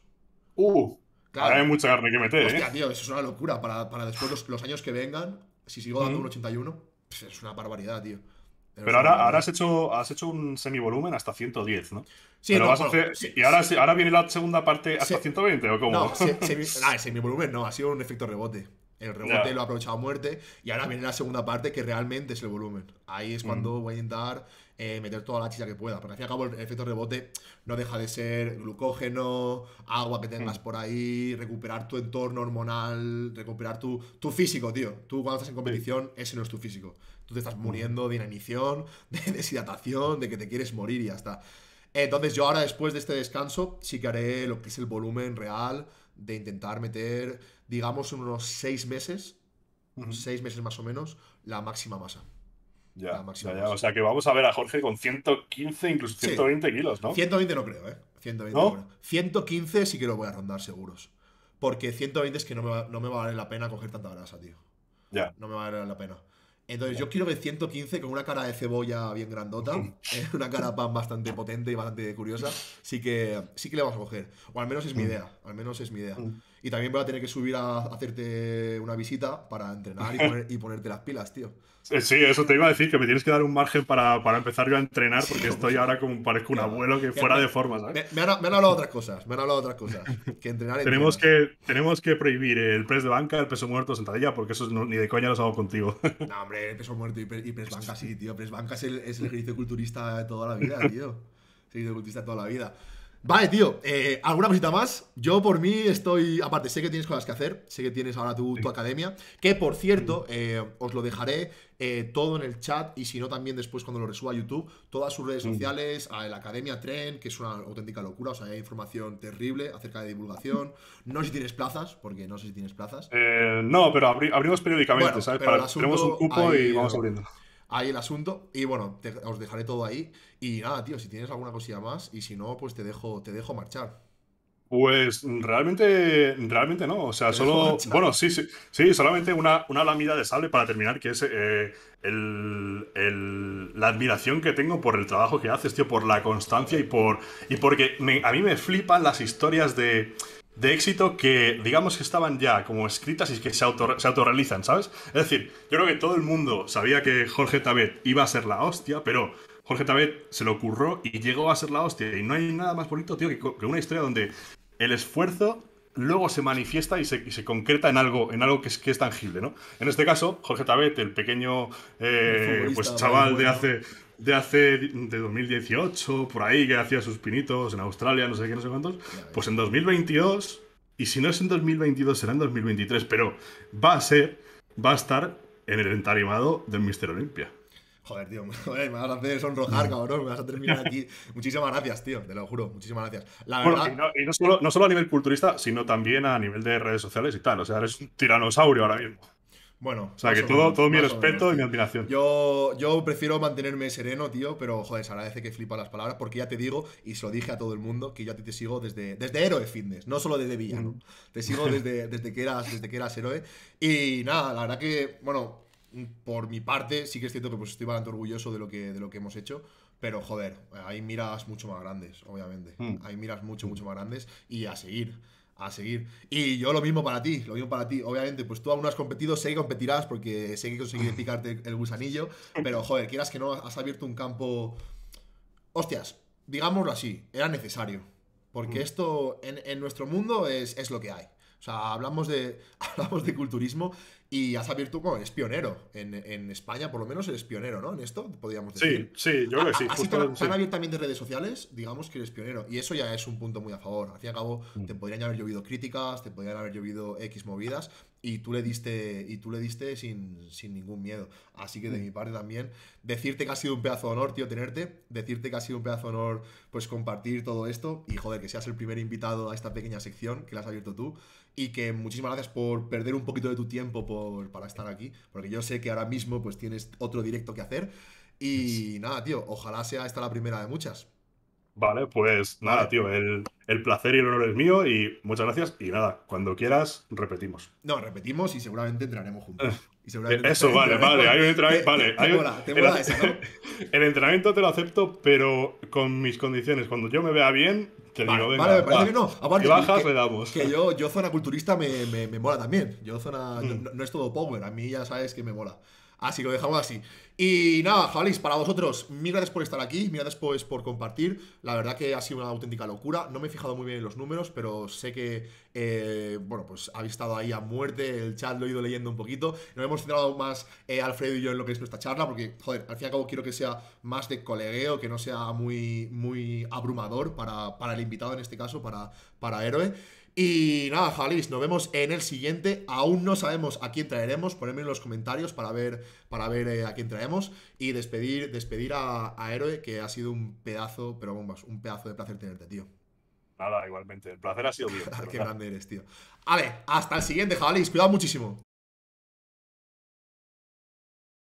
¡Uh! Claro. hay mucha carne que meter, Hostia, ¿eh? tío, eso es una locura. Para, después los, años que vengan, si sigo dando un 81, es una barbaridad, tío. Pero, ahora, ahora has, hecho, has hecho un semivolumen hasta 110, ¿no? Sí, pero vas a hacer, ¿Y ahora, ahora viene la segunda parte hasta 120 o cómo? No, ah, el semivolumen no, ha sido un efecto rebote. El rebote lo ha aprovechado a muerte y ahora viene la segunda parte que realmente es el volumen. Ahí es cuando mm. voy a intentar eh, meter toda la chicha que pueda. Porque al fin y al cabo el efecto rebote no deja de ser glucógeno, agua que tengas mm. por ahí, recuperar tu entorno hormonal, recuperar tu, tu físico, tío. Tú cuando estás en competición, ese no es tu físico. Tú te estás muriendo de inanición, de deshidratación, de que te quieres morir y ya está. Entonces yo ahora después de este descanso sí que haré lo que es el volumen real de intentar meter, digamos, unos seis meses, unos seis meses más o menos, la máxima masa. Ya, o sea que vamos a ver a Jorge con 115, incluso 120 kilos, ¿no? 120 no creo, ¿eh? 120 ¿No? 115 sí que lo voy a rondar seguros. Porque 120 es que no me va, no me va a valer la pena coger tanta grasa, tío. Ya. No me va a valer la pena. Entonces yo quiero que 115 con una cara de cebolla bien grandota, eh, una cara pan bastante potente y bastante curiosa, sí que, sí que le vamos a coger. O al menos es mi mm. idea, al menos es mi idea. Mm. Y también voy a tener que subir a hacerte una visita para entrenar y ponerte las pilas, tío. Eh, sí, eso te iba a decir, que me tienes que dar un margen para, para empezar yo a entrenar, porque estoy ahora como parezco un abuelo que fuera de forma, ¿sabes? Me, han, hablado otras cosas, me han hablado otras cosas. Que entrenar tenemos, que, tenemos que prohibir el press de banca, el peso muerto, sentadilla, porque eso ni de coña lo hago contigo. No, hombre, el peso muerto y, press banca sí, tío. Press banca es el, ejercicio culturista de toda la vida, tío. el ejercicio culturista de toda la vida. Vale, tío, eh, ¿alguna cosita más? Yo por mí estoy, aparte, sé que tienes cosas que hacer, sé que tienes ahora tu, academia, que por cierto, eh, os lo dejaré eh, todo en el chat y si no también después cuando lo resuba a YouTube, todas sus redes sociales, a la Academia Tren, que es una auténtica locura, o sea, hay información terrible acerca de divulgación. No sé si tienes plazas, porque no sé si tienes plazas. no, pero abrimos periódicamente, ¿sabes? Para, tenemos un cupo y vamos abriendo ahí el asunto. Y bueno, os dejaré todo ahí. Y nada, tío, si tienes alguna cosilla más, y si no, pues te dejo, te dejo marchar. Pues realmente, realmente no. O sea, solo. Bueno, sí, sí. Sí, solamente una, una de sable para terminar, que es eh, el, la admiración que tengo por el trabajo que haces, tío, por la constancia y por. Y porque a mí me flipan las historias de de éxito que, digamos que estaban ya como escritas y que se, auto, autorrealizan, ¿sabes? Es decir, yo creo que todo el mundo sabía que Jorge Tabet iba a ser la hostia, pero Jorge Tabet se lo ocurrió y llegó a ser la hostia. Y no hay nada más bonito, tío, que, una historia donde el esfuerzo luego se manifiesta y se, concreta en algo, en algo que es, que es tangible, ¿no? En este caso, Jorge Tabet, el pequeño eh, pues, chaval de hace de hace de 2018, por ahí, que hacía sus pinitos en Australia, no sé qué, no sé cuántos, pues en 2022, y si no es en 2022, será en 2023, pero va a ser, va a estar en el entarimado del Mister Olympia. Joder, tío, me vas a hacer sonrojar, mm. cabrón, me vas a terminar aquí. Muchísimas gracias, tío, te lo juro, muchísimas gracias. La verdad... y, no, solo, no solo a nivel culturista, sino también a nivel de redes sociales y tal. O sea, eres un tiranosaurio ahora mismo. Bueno. O sea, que todo, todo mi respeto y mi admiración. Yo, yo prefiero mantenerme sereno, tío, pero joder, se agradece que flipa las palabras, porque ya te digo, y se lo dije a todo el mundo, que yo a ti te sigo desde, desde héroe fitness, no solo desde villano. Mm. Te sigo desde, desde, que eras, desde que eras héroe. Y nada, la verdad que, bueno, por mi parte, sí que es cierto que pues, estoy bastante orgulloso de lo que, de lo que hemos hecho. Pero joder, hay miras mucho más grandes, obviamente. Mm. Hay miras mucho, mucho más grandes y a seguir a seguir. Y yo lo mismo para ti, lo mismo para ti. Obviamente, pues tú aún no has competido, sé que competirás porque sé que conseguiré picarte el gusanillo, pero joder, quieras que no, has abierto un campo... Hostias, digámoslo así, era necesario. Porque mm. esto en, nuestro mundo es, lo que hay. O sea, hablamos de, hablamos de culturismo y abierto como es pionero. En, en, España, por lo menos, eres pionero, ¿no? En esto, podríamos decir. Sí, sí, yo creo que sí. Has abierto también sí. redes sociales, digamos que eres pionero. Y eso ya es un punto muy a favor. Al fin y al cabo, mm. te podrían haber llovido críticas, te podrían haber llovido X movidas, y tú le diste, y tú le diste sin, sin ningún miedo. Así que de mm. mi parte también, decirte que ha sido un pedazo de honor, tío, tenerte. Decirte que ha sido un pedazo de honor, pues compartir todo esto. Y joder, que seas el primer invitado a esta pequeña sección que la has abierto tú. Y que muchísimas gracias por perder un poquito de tu tiempo para estar aquí, porque yo sé que ahora mismo pues tienes otro directo que hacer. Y nada, tío, ojalá sea esta la primera de muchas. Vale, pues nada, tío, el, placer y el honor es mío y muchas gracias. Y nada, cuando quieras, repetimos. No, repetimos y seguramente entraremos juntos. Eso, vale, vale. Vale, el entrenamiento te lo acepto, pero con mis condiciones. Cuando yo me vea bien, vale, me parece que no. Aparte, que bajas, que, damos. Que yo, yo zona culturista me, me, me mola también. Yo zona. Mm. No, no, es todo power, a mí ya sabes que me mola. Así lo dejamos así. Y nada, Jalis, para vosotros, mil gracias por estar aquí, mil gracias pues por, compartir. La verdad que ha sido una auténtica locura. No me he fijado muy bien en los números, pero sé que, eh, bueno, pues habéis estado ahí a muerte. El chat lo he ido leyendo un poquito. Nos hemos centrado más, eh, Alfredo y yo, en lo que es nuestra charla, porque, joder, al fin y al cabo quiero que sea más de colegueo, que no sea muy, muy abrumador para, para el invitado en este caso, para, para Héroe. Y nada, Jalis, nos vemos en el siguiente. Aún no sabemos a quién traeremos. Ponedme en los comentarios para ver, para ver eh, a quién traemos. Y despedir, despedir a, Héroe, que ha sido un pedazo, pero bombas, un pedazo de placer tenerte, tío. Nada, igualmente. El placer ha sido mío. Qué grande eres, tío. Vale, hasta el siguiente, Jalis. Cuidado muchísimo.